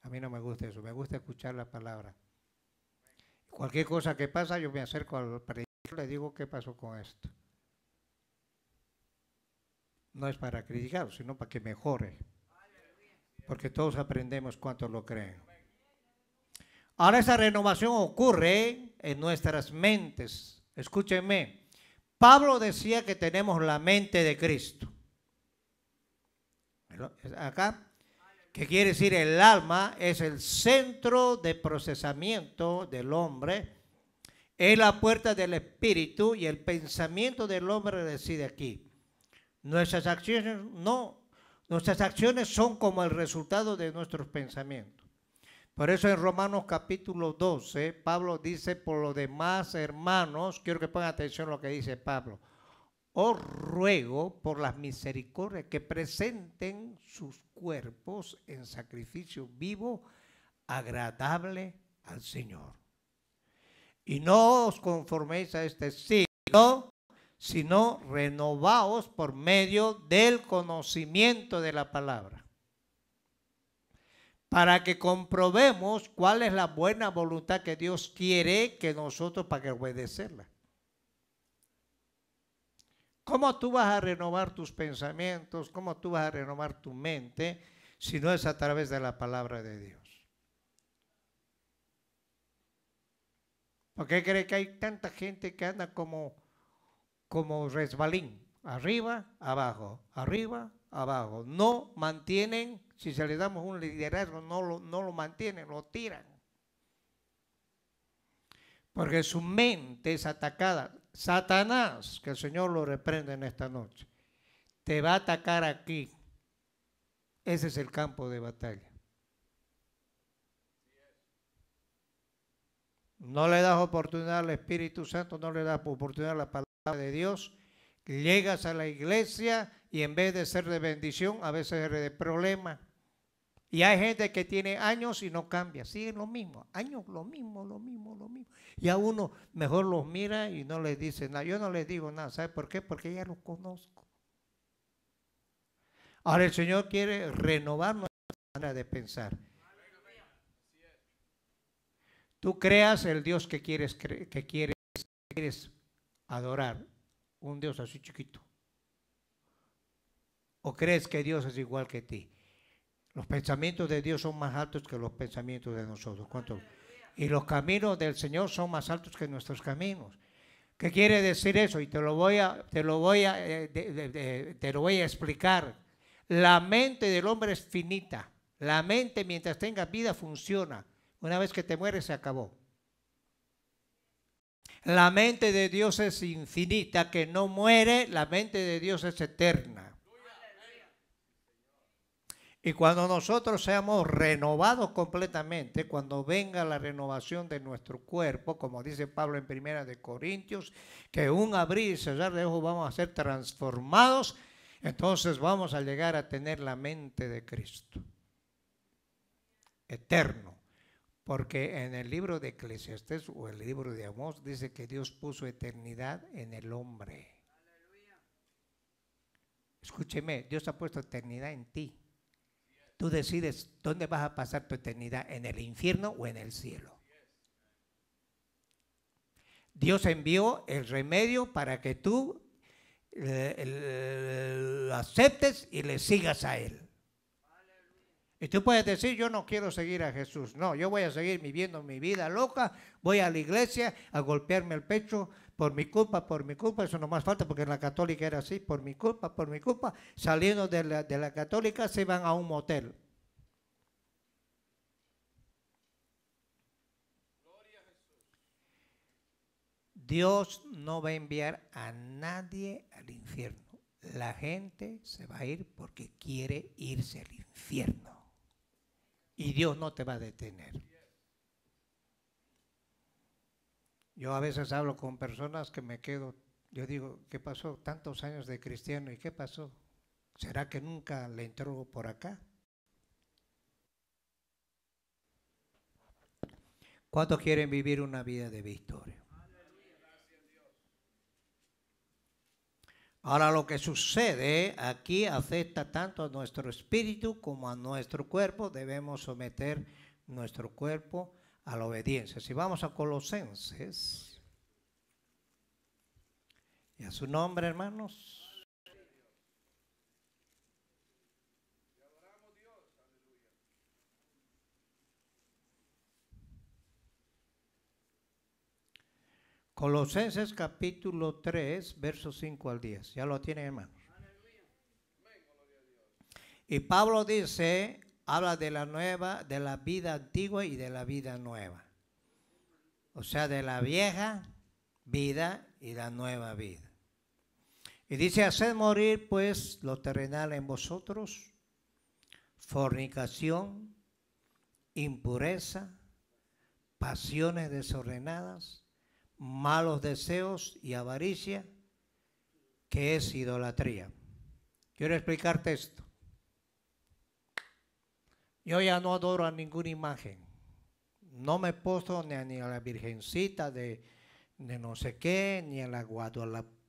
A mí no me gusta eso, me gusta escuchar la palabra. Cualquier cosa que pasa, yo me acerco al predicador y le digo qué pasó con esto. No es para criticar sino para que mejore porque todos aprendemos cuántos lo creen. Ahora esa renovación ocurre en nuestras mentes. Escúchenme, Pablo decía que tenemos la mente de Cristo. Acá, ¿qué quiere decir el alma es el centro de procesamiento del hombre, es la puerta del espíritu y el pensamiento del hombre reside aquí. Nuestras acciones no Nuestras acciones son como el resultado de nuestros pensamientos. Por eso en Romanos capítulo 12, Pablo dice, por los demás, hermanos, quiero que pongan atención a lo que dice Pablo, os ruego por las misericordias que presenten sus cuerpos en sacrificio vivo, agradable al Señor. Y no os conforméis a este siglo, sino renovaos por medio del conocimiento de la palabra, para que comprobemos cuál es la buena voluntad que Dios quiere que nosotros para que obedecerla. ¿Cómo tú vas a renovar tus pensamientos? ¿Cómo tú vas a renovar tu mente si no es a través de la palabra de Dios? ¿Por qué crees que hay tanta gente que anda como como resbalín, arriba, abajo, arriba, abajo. No mantienen, si se les damos un liderazgo, no lo, no lo mantienen, lo tiran. Porque su mente es atacada. Satanás, que el Señor lo reprende en esta noche, te va a atacar aquí. Ese es el campo de batalla. No le das oportunidad al Espíritu Santo, no le das oportunidad a la palabra de Dios, llegas a la iglesia y en vez de ser de bendición, a veces eres de problema. Y hay gente que tiene años y no cambia, sigue lo mismo, años lo mismo, lo mismo, lo mismo. Y a uno mejor los mira y no les dice nada. Yo no les digo nada, ¿sabe por qué? Porque ya los conozco. Ahora el Señor quiere renovar nuestra manera de pensar. Tú creas el Dios que quieres, que quieres adorar un Dios así chiquito? ¿O crees que Dios es igual que ti? Los pensamientos de Dios son más altos que los pensamientos de nosotros. Y los caminos del Señor son más altos que nuestros caminos. ¿Qué quiere decir eso? Y te lo voy a, te lo voy a, eh, te lo voy a explicar. La mente del hombre es finita. La mente mientras tenga vida funciona. Una vez que te mueres se acabó. La mente de Dios es infinita, que no muere, la mente de Dios es eterna. Y cuando nosotros seamos renovados completamente, cuando venga la renovación de nuestro cuerpo, como dice Pablo en Primera de Corintios, que un abrir y cerrar de ojos vamos a ser transformados, entonces vamos a llegar a tener la mente de Cristo. Eterno. Porque en el libro de Eclesiastes o el libro de Amós dice que Dios puso eternidad en el hombre. Escúcheme, Dios ha puesto eternidad en ti. Tú decides dónde vas a pasar tu eternidad, en el infierno o en el cielo. Dios envió el remedio para que tú eh, lo aceptes y le sigas a Él. Y tú puedes decir, yo no quiero seguir a Jesús. No, yo voy a seguir viviendo mi vida loca, voy a la iglesia a golpearme el pecho por mi culpa, por mi culpa. Eso no más falta porque en la católica era así, por mi culpa, por mi culpa. Saliendo de la, de la católica se van a un motel. Dios no va a enviar a nadie al infierno. La gente se va a ir porque quiere irse al infierno y Dios no te va a detener. Yo a veces hablo con personas que me quedo, yo digo, ¿qué pasó? Tantos años de cristiano y ¿qué pasó? ¿Será que nunca le entró por acá? ¿Cuántos quieren vivir una vida de victoria? Ahora lo que sucede aquí afecta tanto a nuestro espíritu como a nuestro cuerpo. Debemos someter nuestro cuerpo a la obediencia. Si vamos a Colosenses, y a su nombre, hermanos. Colosenses capítulo 3, versos 5 al 10. Ya lo tienen, hermanos. Y Pablo dice, habla de la nueva, de la vida antigua y de la vida nueva. O sea, de la vieja vida y la nueva vida. Y dice, haced morir pues lo terrenal en vosotros, fornicación, impureza, pasiones desordenadas, malos deseos y avaricia, que es idolatría. Quiero explicarte esto. Yo ya no adoro a ninguna imagen. No me posto ni a, ni a la Virgencita de, de, no sé qué, ni a la Guadalupe,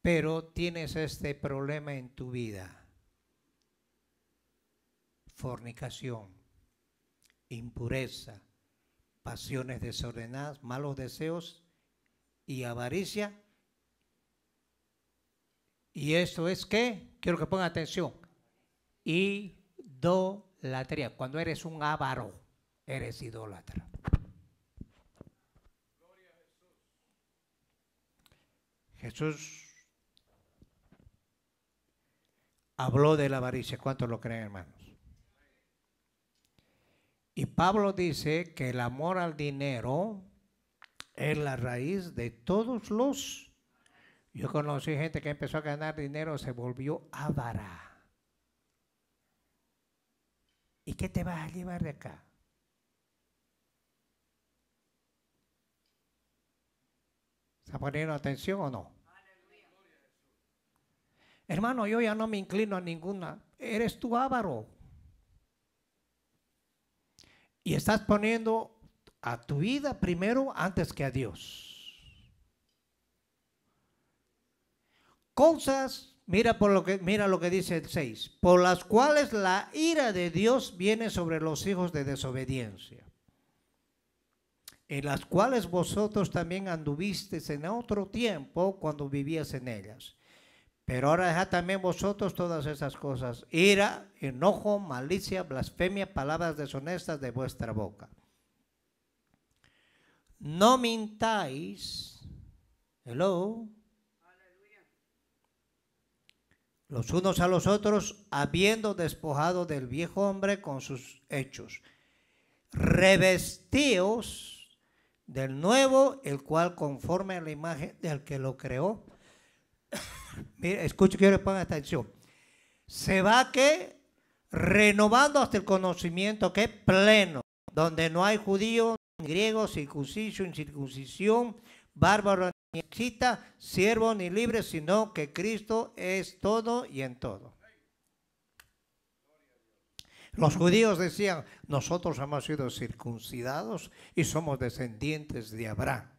pero tienes este problema en tu vida. Fornicación, impureza, pasiones desordenadas, malos deseos y avaricia. Y eso es que, quiero que pongan atención, idolatría. Cuando eres un avaro, eres idólatra. Jesús habló de la avaricia. ¿Cuántos lo creen, hermano? Y Pablo dice que el amor al dinero es la raíz de todos los. Yo conocí gente que empezó a ganar dinero, se volvió avara. ¿Y qué te vas a llevar de acá? ¿Está poniendo atención o no? Hermano, yo ya no me inclino a ninguna. Eres tú ávaro. Y estás poniendo a tu vida primero antes que a Dios. Cosas, mira, por lo que, mira lo que dice el 6, por las cuales la ira de Dios viene sobre los hijos de desobediencia, en las cuales vosotros también anduvisteis en otro tiempo cuando vivías en ellas pero ahora dejad también vosotros todas esas cosas, ira, enojo, malicia, blasfemia, palabras deshonestas de vuestra boca. No mintáis, hello, los unos a los otros, habiendo despojado del viejo hombre con sus hechos. Revestíos del nuevo, el cual conforme a la imagen del que lo creó. Mira, escucho, quiero que pongan atención. Se va que renovando hasta el conocimiento que es pleno, donde no hay judío, ni griego, circunciso, incircuncisión, bárbaro, ni excita, siervo, ni libre, sino que Cristo es todo y en todo. Los judíos decían, nosotros hemos sido circuncidados y somos descendientes de Abraham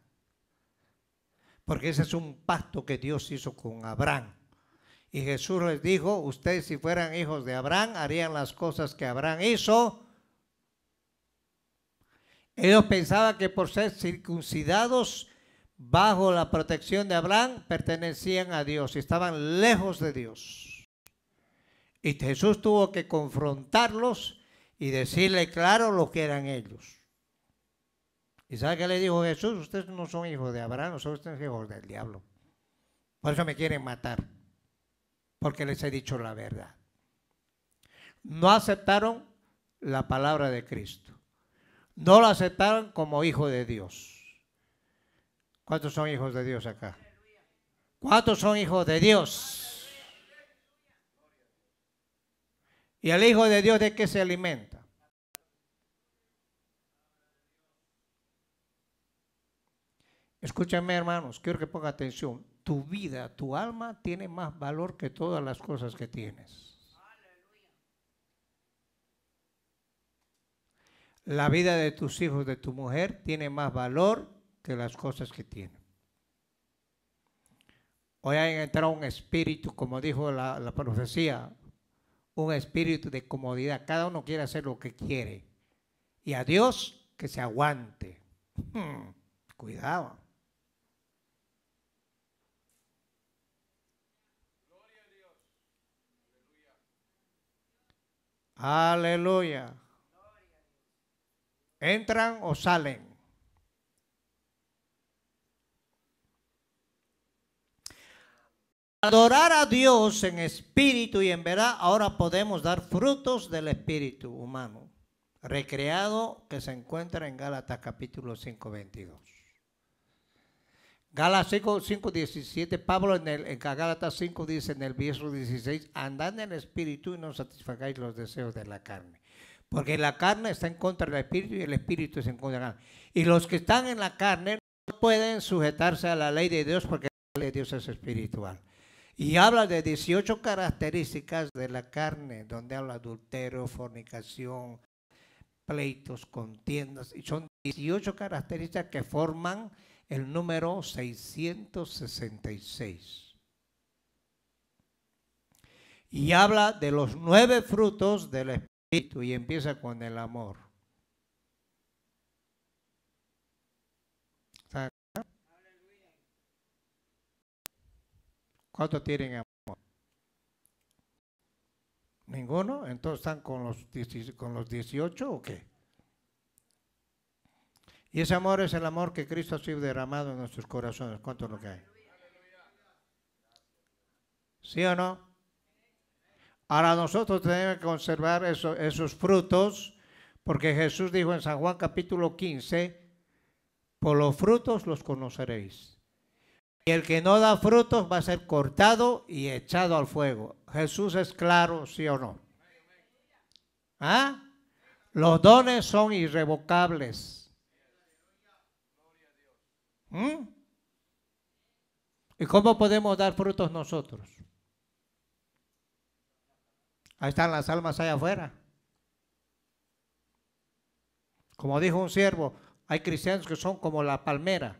porque ese es un pacto que Dios hizo con Abraham. Y Jesús les dijo, ustedes si fueran hijos de Abraham, harían las cosas que Abraham hizo. Ellos pensaban que por ser circuncidados bajo la protección de Abraham, pertenecían a Dios y estaban lejos de Dios. Y Jesús tuvo que confrontarlos y decirle claro lo que eran ellos. ¿Y sabe qué le dijo Jesús? Ustedes no son hijos de Abraham, son hijos del diablo. Por eso me quieren matar, porque les he dicho la verdad. No aceptaron la palabra de Cristo. No la aceptaron como hijo de Dios. ¿Cuántos son hijos de Dios acá? ¿Cuántos son hijos de Dios? ¿Y el hijo de Dios de qué se alimenta? Escúchame, hermanos, quiero que ponga atención. Tu vida, tu alma tiene más valor que todas las cosas que tienes. La vida de tus hijos, de tu mujer, tiene más valor que las cosas que tienen. Hoy ha entrado un espíritu, como dijo la, profecía, un espíritu de comodidad. Cada uno quiere hacer lo que quiere. Y a Dios que se aguante. Hmm, cuidado. Aleluya. ¿Entran o salen? Adorar a Dios en espíritu y en verdad, ahora podemos dar frutos del espíritu humano, recreado que se encuentra en Gálatas capítulo 5, 22. Gálatas 5, 17, Pablo en, el, en Gálatas 5 dice en el verso 16, andad en el espíritu y no satisfagáis los deseos de la carne. Porque la carne está en contra del espíritu y el espíritu es en contra de la carne. Y los que están en la carne no pueden sujetarse a la ley de Dios porque la ley de Dios es espiritual. Y habla de 18 características de la carne, donde habla adulterio, fornicación, pleitos, contiendas. Y son 18 características que forman el número 666. Y habla de los nueve frutos del Espíritu y empieza con el amor. ¿Cuántos tienen amor? ¿Ninguno? ¿Entonces están con los, con los 18 o qué? Y ese amor es el amor que Cristo ha sido derramado en nuestros corazones. ¿Cuánto es lo que hay? ¿Sí o no? Ahora nosotros tenemos que conservar esos frutos, porque Jesús dijo en San Juan capítulo 15, por los frutos los conoceréis. Y el que no da frutos va a ser cortado y echado al fuego. Jesús es claro, sí o no. ¿Ah? Los dones son irrevocables. ¿Mm? ¿Y cómo podemos dar frutos nosotros? Ahí están las almas allá afuera. Como dijo un siervo, hay cristianos que son como la palmera,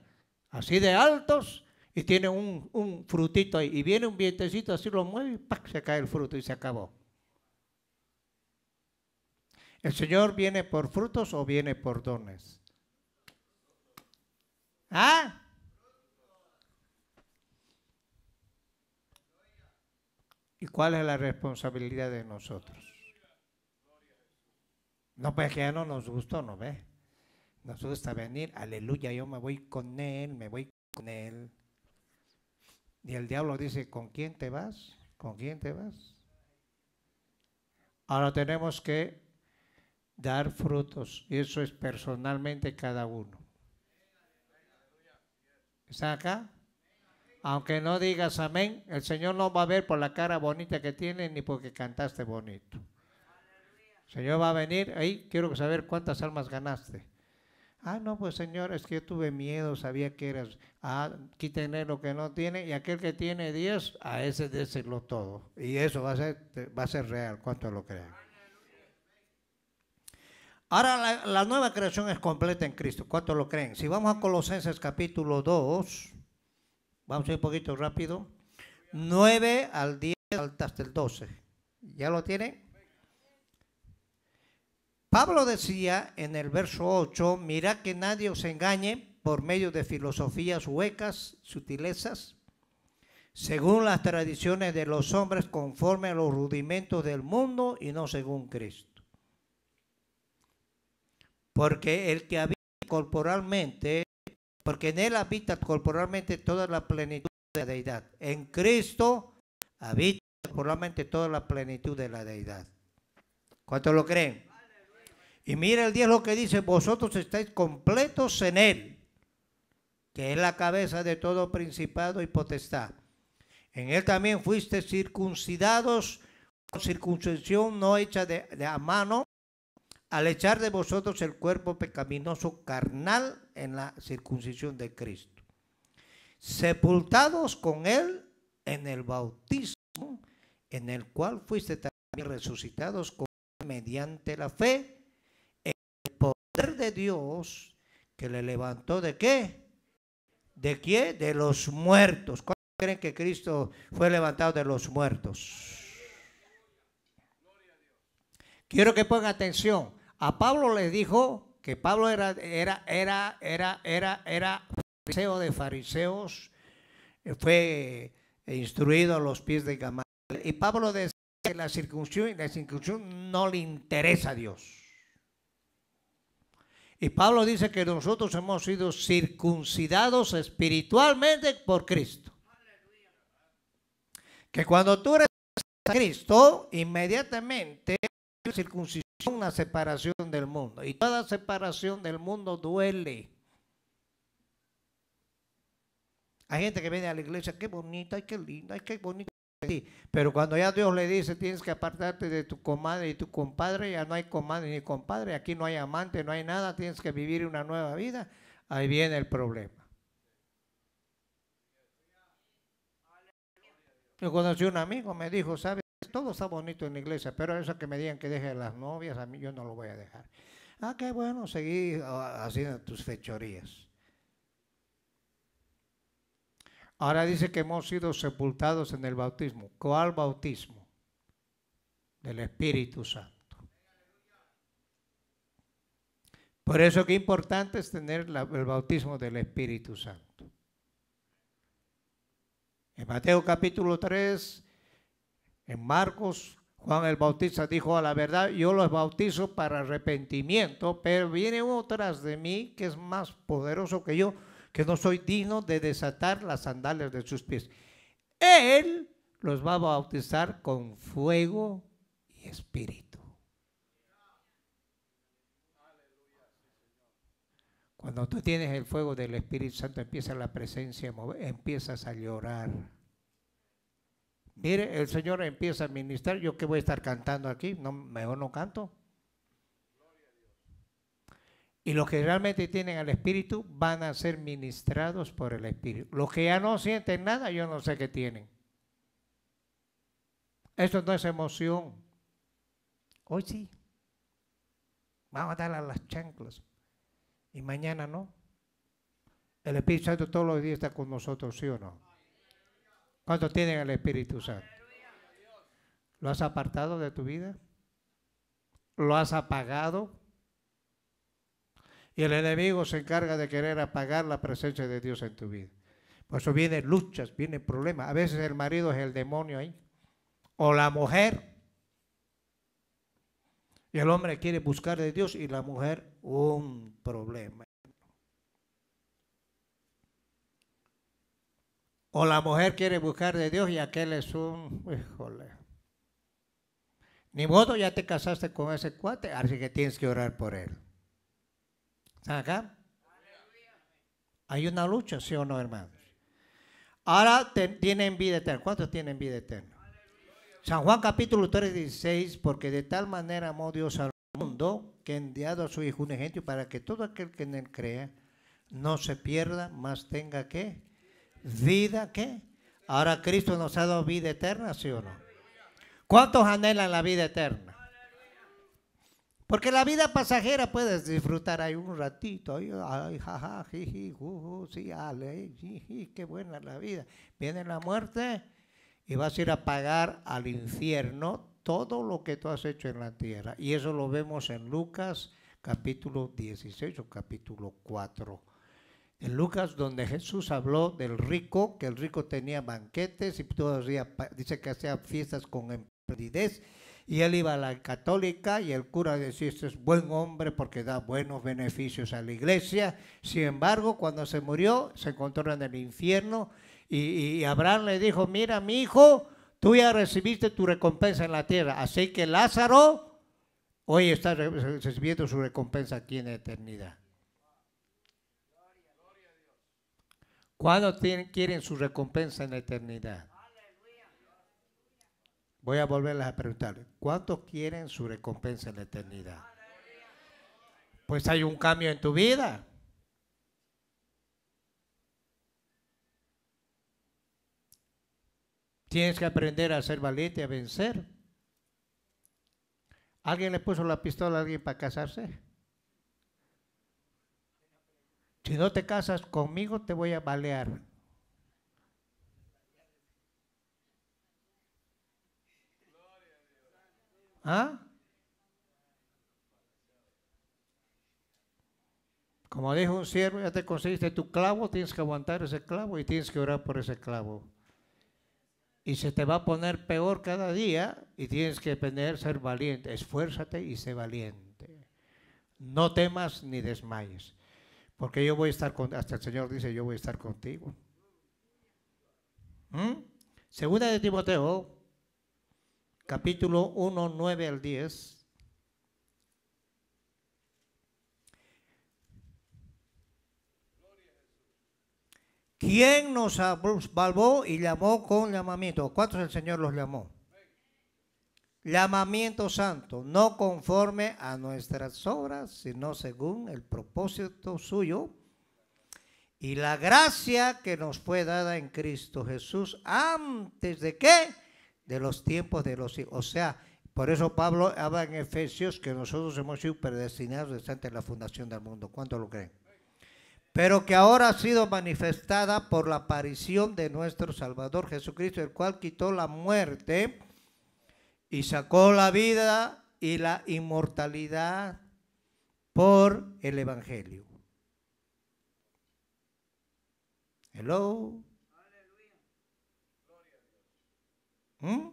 así de altos y tienen un, frutito ahí. Y viene un vientecito, así lo mueve y se cae el fruto y se acabó. ¿El Señor viene por frutos o viene por dones? ¿Ah? ¿Y cuál es la responsabilidad de nosotros? No, pues que ya no nos gustó, ¿no ve? Nos gusta venir, aleluya, yo me voy con él, me voy con él. Y el diablo dice, ¿con quién te vas? ¿Con quién te vas? Ahora tenemos que dar frutos, y eso es personalmente cada uno. ¿Está acá? Aunque no digas amén, el Señor no va a ver por la cara bonita que tiene ni porque cantaste bonito. El Señor va a venir, ahí quiero saber cuántas almas ganaste. Ah, no, pues Señor, es que yo tuve miedo, sabía que eras. Ah, quítenle lo que no tiene y aquel que tiene Dios, a ese déselo todo. Y eso va a ser, va a ser real, cuánto lo crean. Ahora la, nueva creación es completa en Cristo. ¿Cuántos lo creen? Si vamos a Colosenses capítulo 2, vamos a ir un poquito rápido. 9 al 10 hasta el 12. ¿Ya lo tienen? Pablo decía en el verso 8, mira que nadie os engañe por medio de filosofías huecas, sutilezas, según las tradiciones de los hombres, conforme a los rudimentos del mundo y no según Cristo porque el que habita corporalmente, porque en él habita corporalmente toda la plenitud de la deidad. En Cristo habita corporalmente toda la plenitud de la deidad. ¿Cuántos lo creen? Y mira el Dios lo que dice, vosotros estáis completos en él, que es la cabeza de todo principado y potestad. En él también fuiste circuncidados, con circuncisión no hecha de a mano, al echar de vosotros el cuerpo pecaminoso carnal en la circuncisión de Cristo, sepultados con él en el bautismo, en el cual fuiste también resucitados con él mediante la fe, en el poder de Dios que le levantó de qué? ¿De qué? De los muertos. ¿Cuántos creen que Cristo fue levantado de los muertos? Quiero que pongan atención. A Pablo le dijo que Pablo era, era, era, era, era, era fariseo de fariseos, eh, fue eh, instruido a los pies de Gamaliel. Y Pablo decía que la circuncisión, la circuncisión no le interesa a Dios. Y Pablo dice que nosotros hemos sido circuncidados espiritualmente por Cristo. Que cuando tú eres Cristo, inmediatamente circuncisión una separación del mundo. Y toda separación del mundo duele. Hay gente que viene a la iglesia, qué bonita, y qué linda, y qué bonita. Pero cuando ya Dios le dice, tienes que apartarte de tu comadre y tu compadre, ya no hay comadre ni compadre, aquí no hay amante, no hay nada, tienes que vivir una nueva vida, ahí viene el problema. Yo conocí un amigo, me dijo, ¿sabes? todo está bonito en la iglesia, pero eso que me digan que deje las novias, a mí yo no lo voy a dejar. Ah, qué bueno, seguí ah, haciendo tus fechorías. Ahora dice que hemos sido sepultados en el bautismo. ¿Cuál bautismo? Del Espíritu Santo. Por eso que importante es tener el bautismo del Espíritu Santo. En Mateo capítulo 3, en Marcos, Juan el Bautista dijo, a la verdad, yo los bautizo para arrepentimiento, pero viene uno tras de mí que es más poderoso que yo, que no soy digno de desatar las sandalias de sus pies. Él los va a bautizar con fuego y espíritu. Cuando tú tienes el fuego del Espíritu Santo, empieza la presencia, empiezas a llorar. Mire, el Señor empieza a ministrar. Yo que voy a estar cantando aquí, no, mejor no canto. Y los que realmente tienen al Espíritu van a ser ministrados por el Espíritu. Los que ya no sienten nada, yo no sé qué tienen. Esto no es emoción. Hoy sí. Vamos a dar a las chanclas. Y mañana no. El Espíritu Santo todos los días está con nosotros, ¿sí o no? ¿Cuánto tienen el Espíritu Santo. ¿Lo has apartado de tu vida? ¿Lo has apagado? Y el enemigo se encarga de querer apagar la presencia de Dios en tu vida. Por eso vienen luchas, vienen problemas. A veces el marido es el demonio ahí. O la mujer. Y el hombre quiere buscar de Dios y la mujer un problema. O la mujer quiere buscar de Dios y aquel es un, híjole. Ni modo, ya te casaste con ese cuate, así que tienes que orar por él. ¿Están acá? Hay una lucha, ¿sí o no, hermanos? Ahora te, tienen vida eterna. ¿Cuántos tienen vida eterna? San Juan capítulo 3, 16, porque de tal manera amó Dios al mundo que ha enviado a su Hijo un ejemplo para que todo aquel que en él crea no se pierda, más tenga que ¿Vida qué? Ahora Cristo nos ha dado vida eterna, ¿sí o no? ¿Cuántos anhelan la vida eterna? Porque la vida pasajera puedes disfrutar ahí un ratito, ay, jaja, jiji, juju, sí, ale, qué buena la vida. Viene la muerte y vas a ir a pagar al infierno todo lo que tú has hecho en la tierra. Y eso lo vemos en Lucas capítulo 16 o capítulo 4 en Lucas, donde Jesús habló del rico, que el rico tenía banquetes y todavía dice que hacía fiestas con emprendidez. Y él iba a la católica y el cura decía, este es buen hombre porque da buenos beneficios a la iglesia. Sin embargo, cuando se murió, se encontró en el infierno y, y Abraham le dijo, mira mi hijo, tú ya recibiste tu recompensa en la tierra. Así que Lázaro hoy está recibiendo su recompensa aquí en la eternidad. ¿Cuándo quieren su recompensa en la eternidad? Voy a volverles a preguntar, ¿cuántos quieren su recompensa en la eternidad? Pues hay un cambio en tu vida. Tienes que aprender a ser valiente, a vencer. ¿Alguien le puso la pistola a alguien para casarse? Si no te casas conmigo, te voy a balear. ¿Ah? Como dijo un siervo, ya te conseguiste tu clavo, tienes que aguantar ese clavo y tienes que orar por ese clavo. Y se te va a poner peor cada día y tienes que aprender a ser valiente. Esfuérzate y sé valiente. No temas ni desmayes. Porque yo voy a estar con, hasta el Señor dice, yo voy a estar contigo. ¿Mm? Segunda de Timoteo, capítulo 1, 9 al 10. ¿Quién nos salvó y llamó con llamamiento? ¿Cuántos el Señor los llamó? llamamiento santo, no conforme a nuestras obras, sino según el propósito suyo y la gracia que nos fue dada en Cristo Jesús antes de que De los tiempos de los O sea, por eso Pablo habla en Efesios que nosotros hemos sido predestinados desde antes de la fundación del mundo. ¿Cuánto lo creen? Pero que ahora ha sido manifestada por la aparición de nuestro Salvador Jesucristo, el cual quitó la muerte y sacó la vida y la inmortalidad por el Evangelio. Hello. ¿Mm?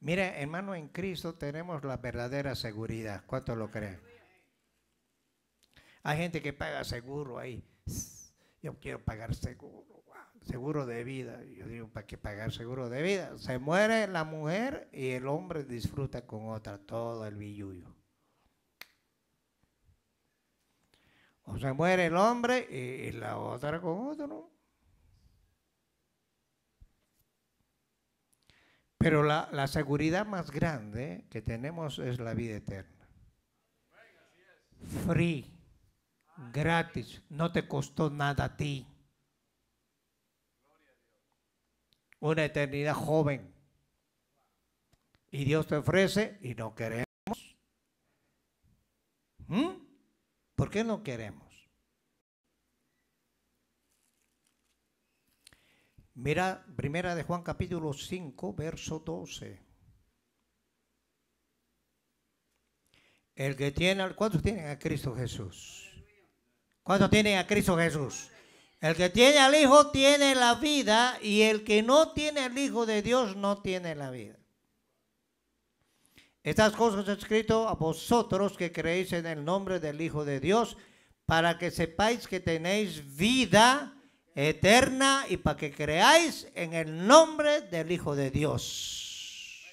Mira, hermano, en Cristo tenemos la verdadera seguridad. ¿Cuánto lo creen? Hay gente que paga seguro ahí. Yo quiero pagar seguro seguro de vida. Yo digo, ¿para qué pagar seguro de vida? Se muere la mujer y el hombre disfruta con otra todo el billuyo. O se muere el hombre y, la otra con otro. Pero la, la, seguridad más grande que tenemos es la vida eterna. Free, gratis, no te costó nada a ti. una eternidad joven. Y Dios te ofrece y no queremos. ¿Mm? ¿Por qué no queremos? Mira, primera de Juan capítulo 5, verso 12. El que tiene, ¿cuántos tienen a Cristo Jesús? ¿Cuántos tienen a Cristo Jesús? El que tiene al Hijo tiene la vida y el que no tiene al Hijo de Dios no tiene la vida. Estas cosas he escrito a vosotros que creéis en el nombre del Hijo de Dios, para que sepáis que tenéis vida eterna y para que creáis en el nombre del Hijo de Dios.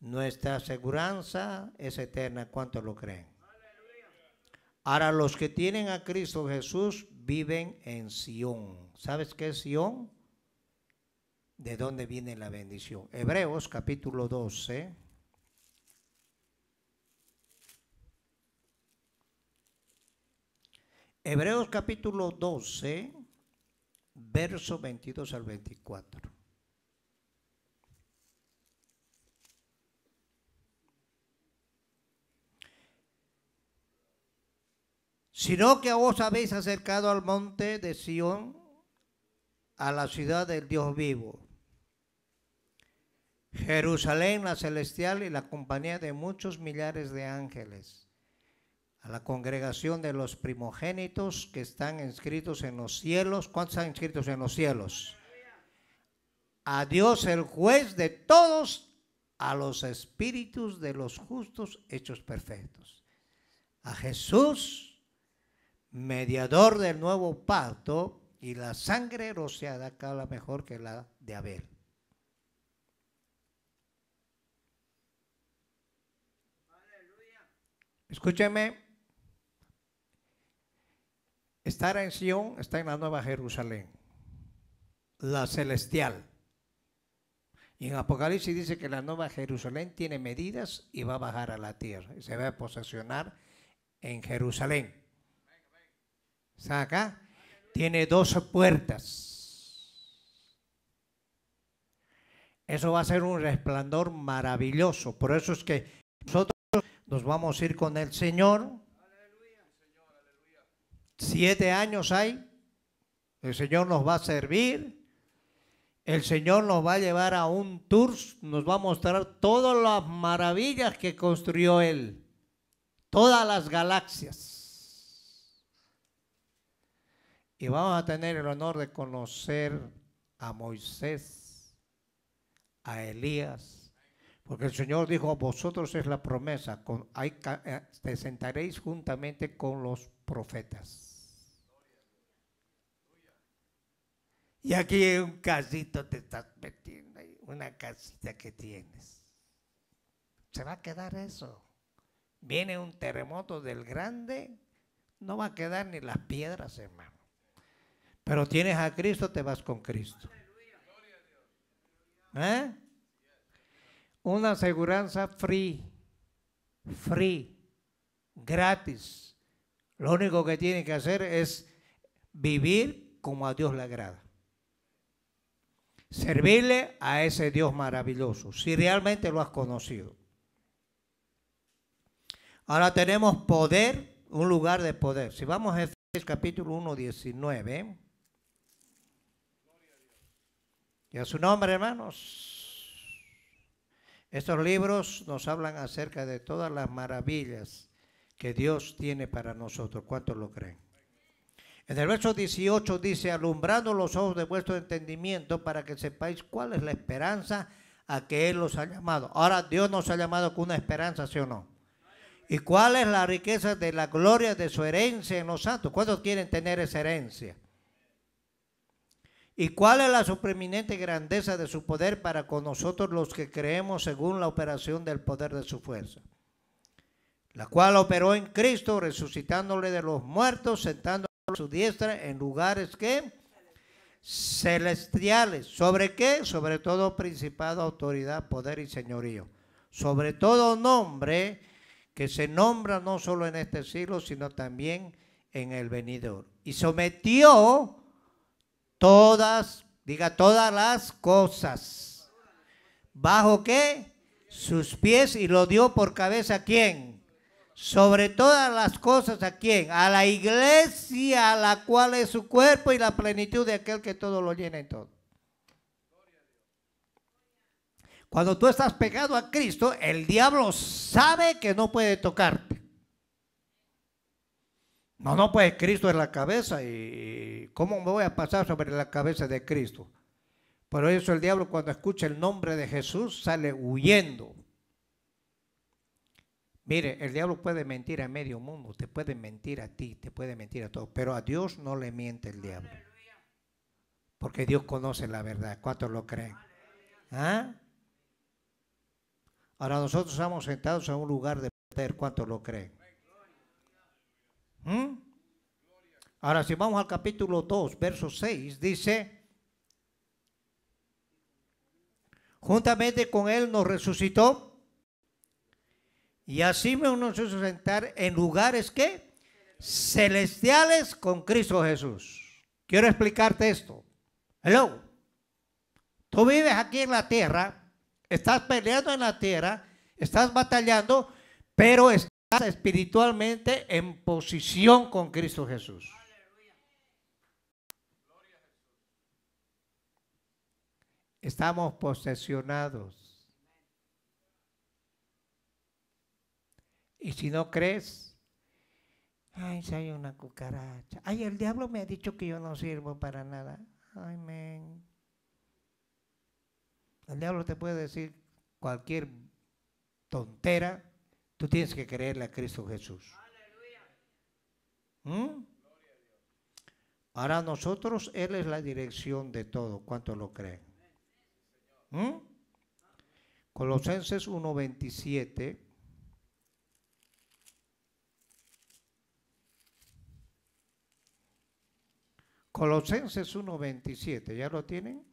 Nuestra aseguranza es eterna, ¿cuántos lo creen? Ahora los que tienen a Cristo Jesús viven en Sión. ¿Sabes qué es Sión? ¿De dónde viene la bendición? Hebreos capítulo 12. Hebreos capítulo 12, verso 22 al 24. sino que vos habéis acercado al monte de Sión, a la ciudad del Dios vivo. Jerusalén la celestial y la compañía de muchos millares de ángeles, a la congregación de los primogénitos que están inscritos en los cielos. ¿Cuántos están inscritos en los cielos? A Dios el juez de todos, a los espíritus de los justos hechos perfectos. A Jesús mediador del nuevo pacto, y la sangre rociada cada mejor que la de Abel. Escúcheme, estar en Sion está en la Nueva Jerusalén, la celestial. Y en Apocalipsis dice que la Nueva Jerusalén tiene medidas y va a bajar a la tierra, y se va a posesionar en Jerusalén. Saca. Tiene dos puertas. Eso va a ser un resplandor maravilloso. Por eso es que nosotros nos vamos a ir con el Señor. Siete años hay. El Señor nos va a servir. El Señor nos va a llevar a un tour, nos va a mostrar todas las maravillas que construyó Él, todas las galaxias. Y vamos a tener el honor de conocer a Moisés, a Elías, porque el Señor dijo, vosotros es la promesa, con, eh, te sentaréis juntamente con los profetas. Y aquí hay un casito te estás metiendo, una casita que tienes. Se va a quedar eso. Viene un terremoto del grande, no va a quedar ni las piedras, hermano. Pero tienes a Cristo, te vas con Cristo. ¿Eh? Una aseguranza free, free, gratis. Lo único que tiene que hacer es vivir como a Dios le agrada. Servirle a ese Dios maravilloso, si realmente lo has conocido. Ahora tenemos poder, un lugar de poder. Si vamos a Efesios capítulo 1, 19. Y a su nombre, hermanos. Estos libros nos hablan acerca de todas las maravillas que Dios tiene para nosotros. ¿Cuántos lo creen? En el verso 18 dice, alumbrando los ojos de vuestro entendimiento para que sepáis cuál es la esperanza a que Él los ha llamado. Ahora Dios nos ha llamado con una esperanza, ¿sí o no? ¿Y cuál es la riqueza de la gloria de su herencia en los santos? ¿Cuántos quieren tener esa herencia? ¿Y cuál es la supreminente grandeza de su poder para con nosotros los que creemos según la operación del poder de su fuerza? La cual operó en Cristo, resucitándole de los muertos, sentándolo a su diestra en lugares que celestiales. ¿Sobre qué? Sobre todo principado, autoridad, poder y señorío. Sobre todo nombre que se nombra no solo en este siglo, sino también en el venidor. Y sometió Todas, diga todas las cosas. ¿Bajo qué? Sus pies y lo dio por cabeza a quién? Sobre todas las cosas a quién? A la iglesia, a la cual es su cuerpo y la plenitud de aquel que todo lo llena en todo. Cuando tú estás pegado a Cristo, el diablo sabe que no puede tocarte. No, no, pues Cristo es la cabeza y ¿cómo me voy a pasar sobre la cabeza de Cristo? Por eso el diablo cuando escucha el nombre de Jesús sale huyendo. Mire, el diablo puede mentir a medio mundo, te puede mentir a ti, te puede mentir a todos, pero a Dios no le miente el diablo. Porque Dios conoce la verdad. ¿Cuántos lo creen? ¿Ah? Ahora nosotros estamos sentados en un lugar de poder. ¿Cuántos lo creen? ¿Mm? Ahora si vamos al capítulo 2, verso 6, dice, juntamente con él nos resucitó y así nos a sentar en lugares que celestiales con Cristo Jesús. Quiero explicarte esto. Hello. Tú vives aquí en la tierra, estás peleando en la tierra, estás batallando, pero estás espiritualmente en posición con Cristo Jesús. Estamos posesionados. Y si no crees, ay, hay una cucaracha. Ay, el diablo me ha dicho que yo no sirvo para nada. Amén. El diablo te puede decir cualquier tontera Tú tienes que creerle a Cristo Jesús. ¿Mm? Ahora nosotros, Él es la dirección de todo. ¿Cuánto lo creen? ¿Mm? Colosenses 1.27. Colosenses 1.27, ¿ya lo tienen?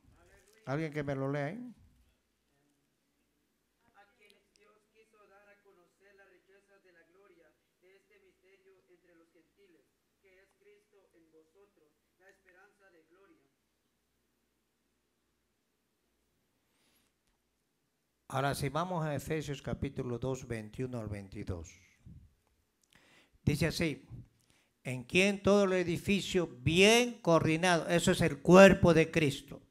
¿Alguien que me lo lea ahí? Ahora si vamos a Efesios capítulo 2, 21 al 22. Dice así, en quien todo el edificio bien coordinado, eso es el cuerpo de Cristo.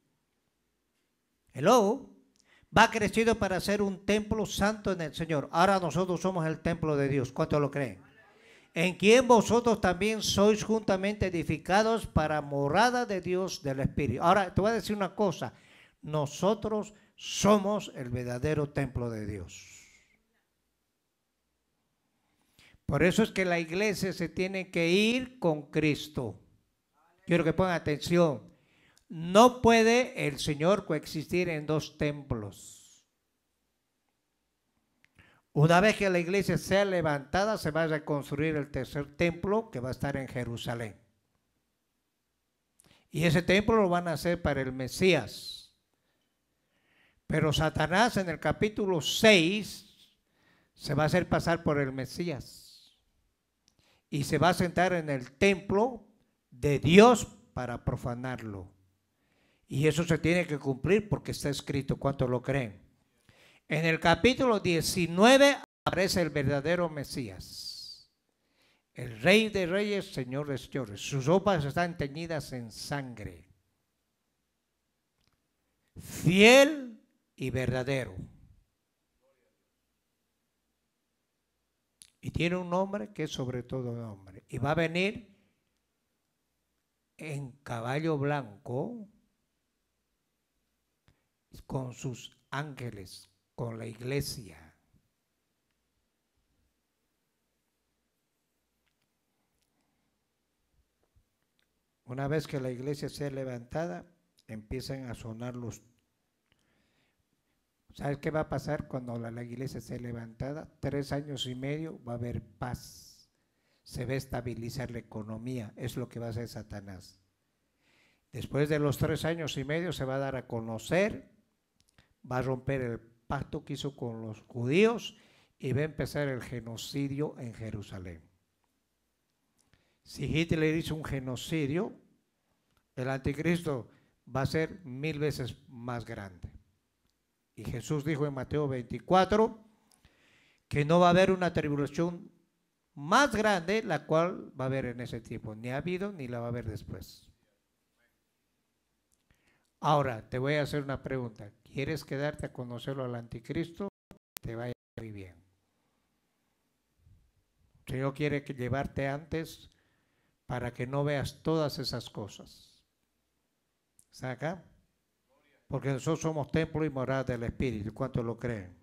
El ojo va crecido para ser un templo santo en el Señor. Ahora nosotros somos el templo de Dios. ¿Cuántos lo creen? En quien vosotros también sois juntamente edificados para morada de Dios del Espíritu. Ahora te voy a decir una cosa. Nosotros somos el verdadero templo de Dios. Por eso es que la iglesia se tiene que ir con Cristo. Quiero que pongan atención. No puede el Señor coexistir en dos templos. Una vez que la iglesia sea levantada, se va a reconstruir el tercer templo que va a estar en Jerusalén. Y ese templo lo van a hacer para el Mesías. Pero Satanás en el capítulo 6 se va a hacer pasar por el Mesías y se va a sentar en el templo de Dios para profanarlo. Y eso se tiene que cumplir porque está escrito. ¿Cuánto lo creen? En el capítulo 19 aparece el verdadero Mesías, el Rey de Reyes, Señor de Señores. Sus ropas están teñidas en sangre. Fiel y verdadero. Y tiene un nombre que es sobre todo nombre. Y va a venir en caballo blanco con sus ángeles, con la iglesia. Una vez que la iglesia sea levantada, empiezan a sonar los ¿Sabes qué va a pasar cuando la, iglesia esté levantada? Tres años y medio va a haber paz. Se va a estabilizar la economía. Es lo que va a hacer Satanás. Después de los tres años y medio se va a dar a conocer, va a romper el pacto que hizo con los judíos y va a empezar el genocidio en Jerusalén. Si Hitler hizo un genocidio, el anticristo va a ser mil veces más grande. Y Jesús dijo en Mateo 24 que no va a haber una tribulación más grande, la cual va a haber en ese tiempo. Ni ha habido ni la va a haber después. Ahora, te voy a hacer una pregunta. ¿Quieres quedarte a conocerlo al anticristo? Te vaya a muy bien. El Señor quiere que llevarte antes para que no veas todas esas cosas. saca porque nosotros somos templo y morada del Espíritu, ¿cuántos lo creen?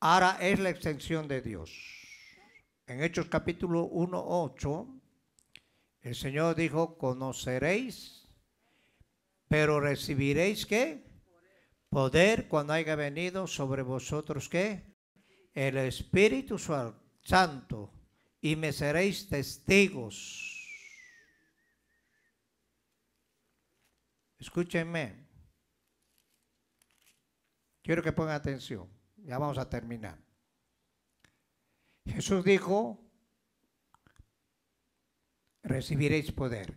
Ahora es la extensión de Dios. En Hechos capítulo 1, 8, el Señor dijo, conoceréis, pero recibiréis qué? Poder cuando haya venido sobre vosotros qué? El Espíritu Santo y me seréis testigos Escúchenme. Quiero que pongan atención. Ya vamos a terminar. Jesús dijo, recibiréis poder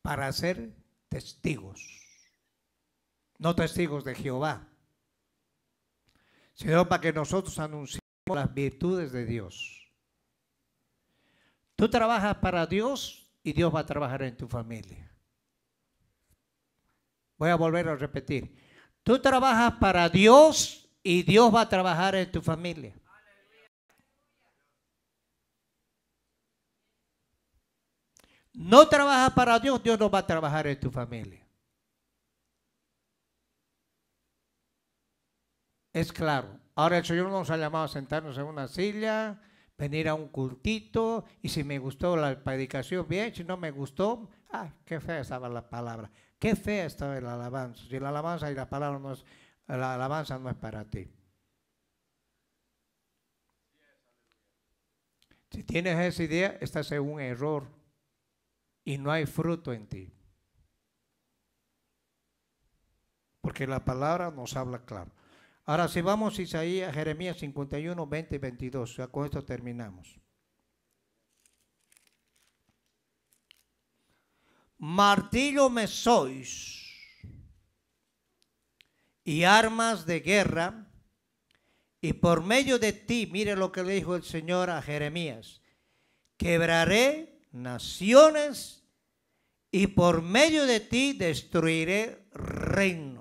para ser testigos. No testigos de Jehová, sino para que nosotros anunciemos las virtudes de Dios. Tú trabajas para Dios y Dios va a trabajar en tu familia. Voy a volver a repetir. Tú trabajas para Dios y Dios va a trabajar en tu familia. No trabajas para Dios, Dios no va a trabajar en tu familia. Es claro. Ahora el Señor nos ha llamado a sentarnos en una silla venir a un cultito y si me gustó la predicación, bien, si no me gustó, ah, qué fea estaba la palabra, qué fea estaba el alabanza. Si la alabanza y la palabra no es, la alabanza no es para ti. Si tienes esa idea, estás en un error y no hay fruto en ti. Porque la palabra nos habla claro. Ahora, si vamos a Isaías, Jeremías 51, 20 y 22, ya con esto terminamos. Martillo me sois y armas de guerra, y por medio de ti, mire lo que le dijo el Señor a Jeremías, quebraré naciones y por medio de ti destruiré reinos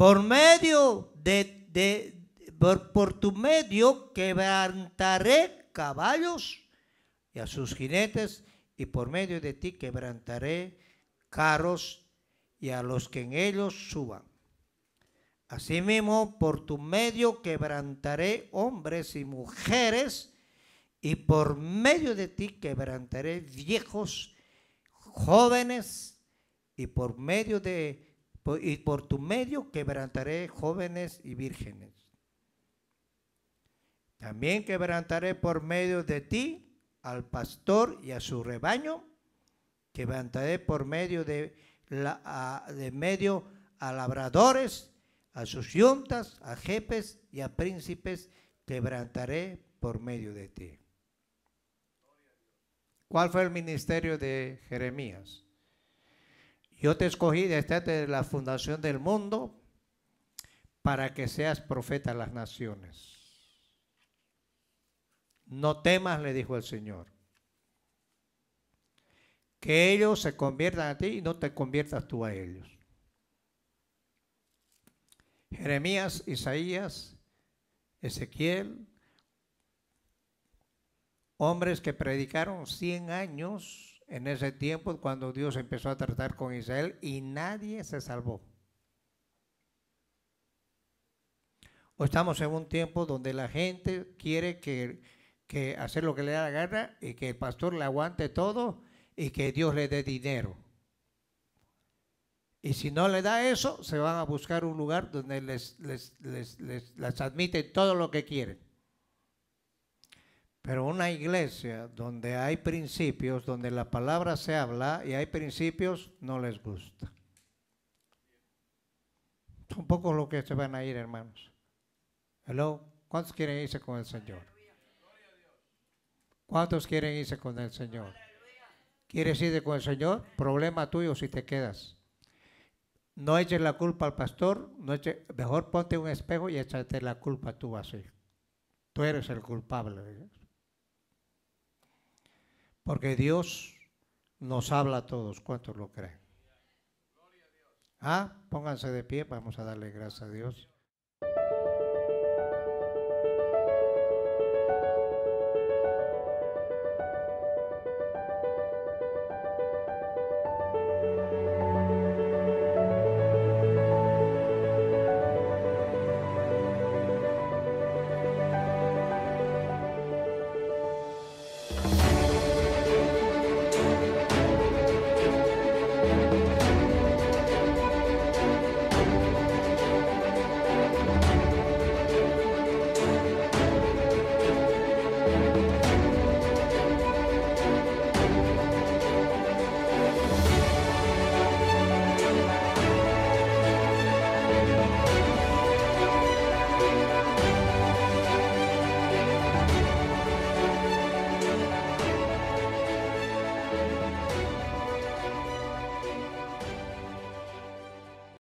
por medio de, por, tu medio quebrantaré caballos y a sus jinetes, y por medio de ti quebrantaré carros y a los que en ellos suban. Asimismo, por tu medio quebrantaré hombres y mujeres, y por medio de ti quebrantaré viejos, jóvenes, y por medio de y por tu medio quebrantaré jóvenes y vírgenes. También quebrantaré por medio de ti al pastor y a su rebaño. Quebrantaré por medio de, la, de medio a labradores, a sus yuntas, a jefes y a príncipes. Quebrantaré por medio de ti. ¿Cuál fue el ministerio de Jeremías? Yo te escogí desde la fundación del mundo para que seas profeta a las naciones. No temas, le dijo el Señor. Que ellos se conviertan a ti y no te conviertas tú a ellos. Jeremías, Isaías, Ezequiel, hombres que predicaron 100 años en ese tiempo cuando Dios empezó a tratar con Israel y nadie se salvó. O estamos en un tiempo donde la gente quiere que, hacer lo que le da la gana y que el pastor le aguante todo y que Dios le dé dinero. Y si no le da eso, se van a buscar un lugar donde les, les, admiten todo lo que quieren. Pero una iglesia donde hay principios, donde la palabra se habla y hay principios, no les gusta. Son poco lo que se van a ir, hermanos. Hello. ¿Cuántos quieren irse con el Señor? ¿Cuántos quieren irse con el Señor? ¿Quieres irte con el Señor? Problema tuyo si te quedas. No eches la culpa al pastor, mejor ponte un espejo y échate la culpa tú así. Tú eres el culpable. Porque Dios nos habla a todos. ¿Cuántos lo creen? Ah, pónganse de pie, vamos a darle gracias a Dios.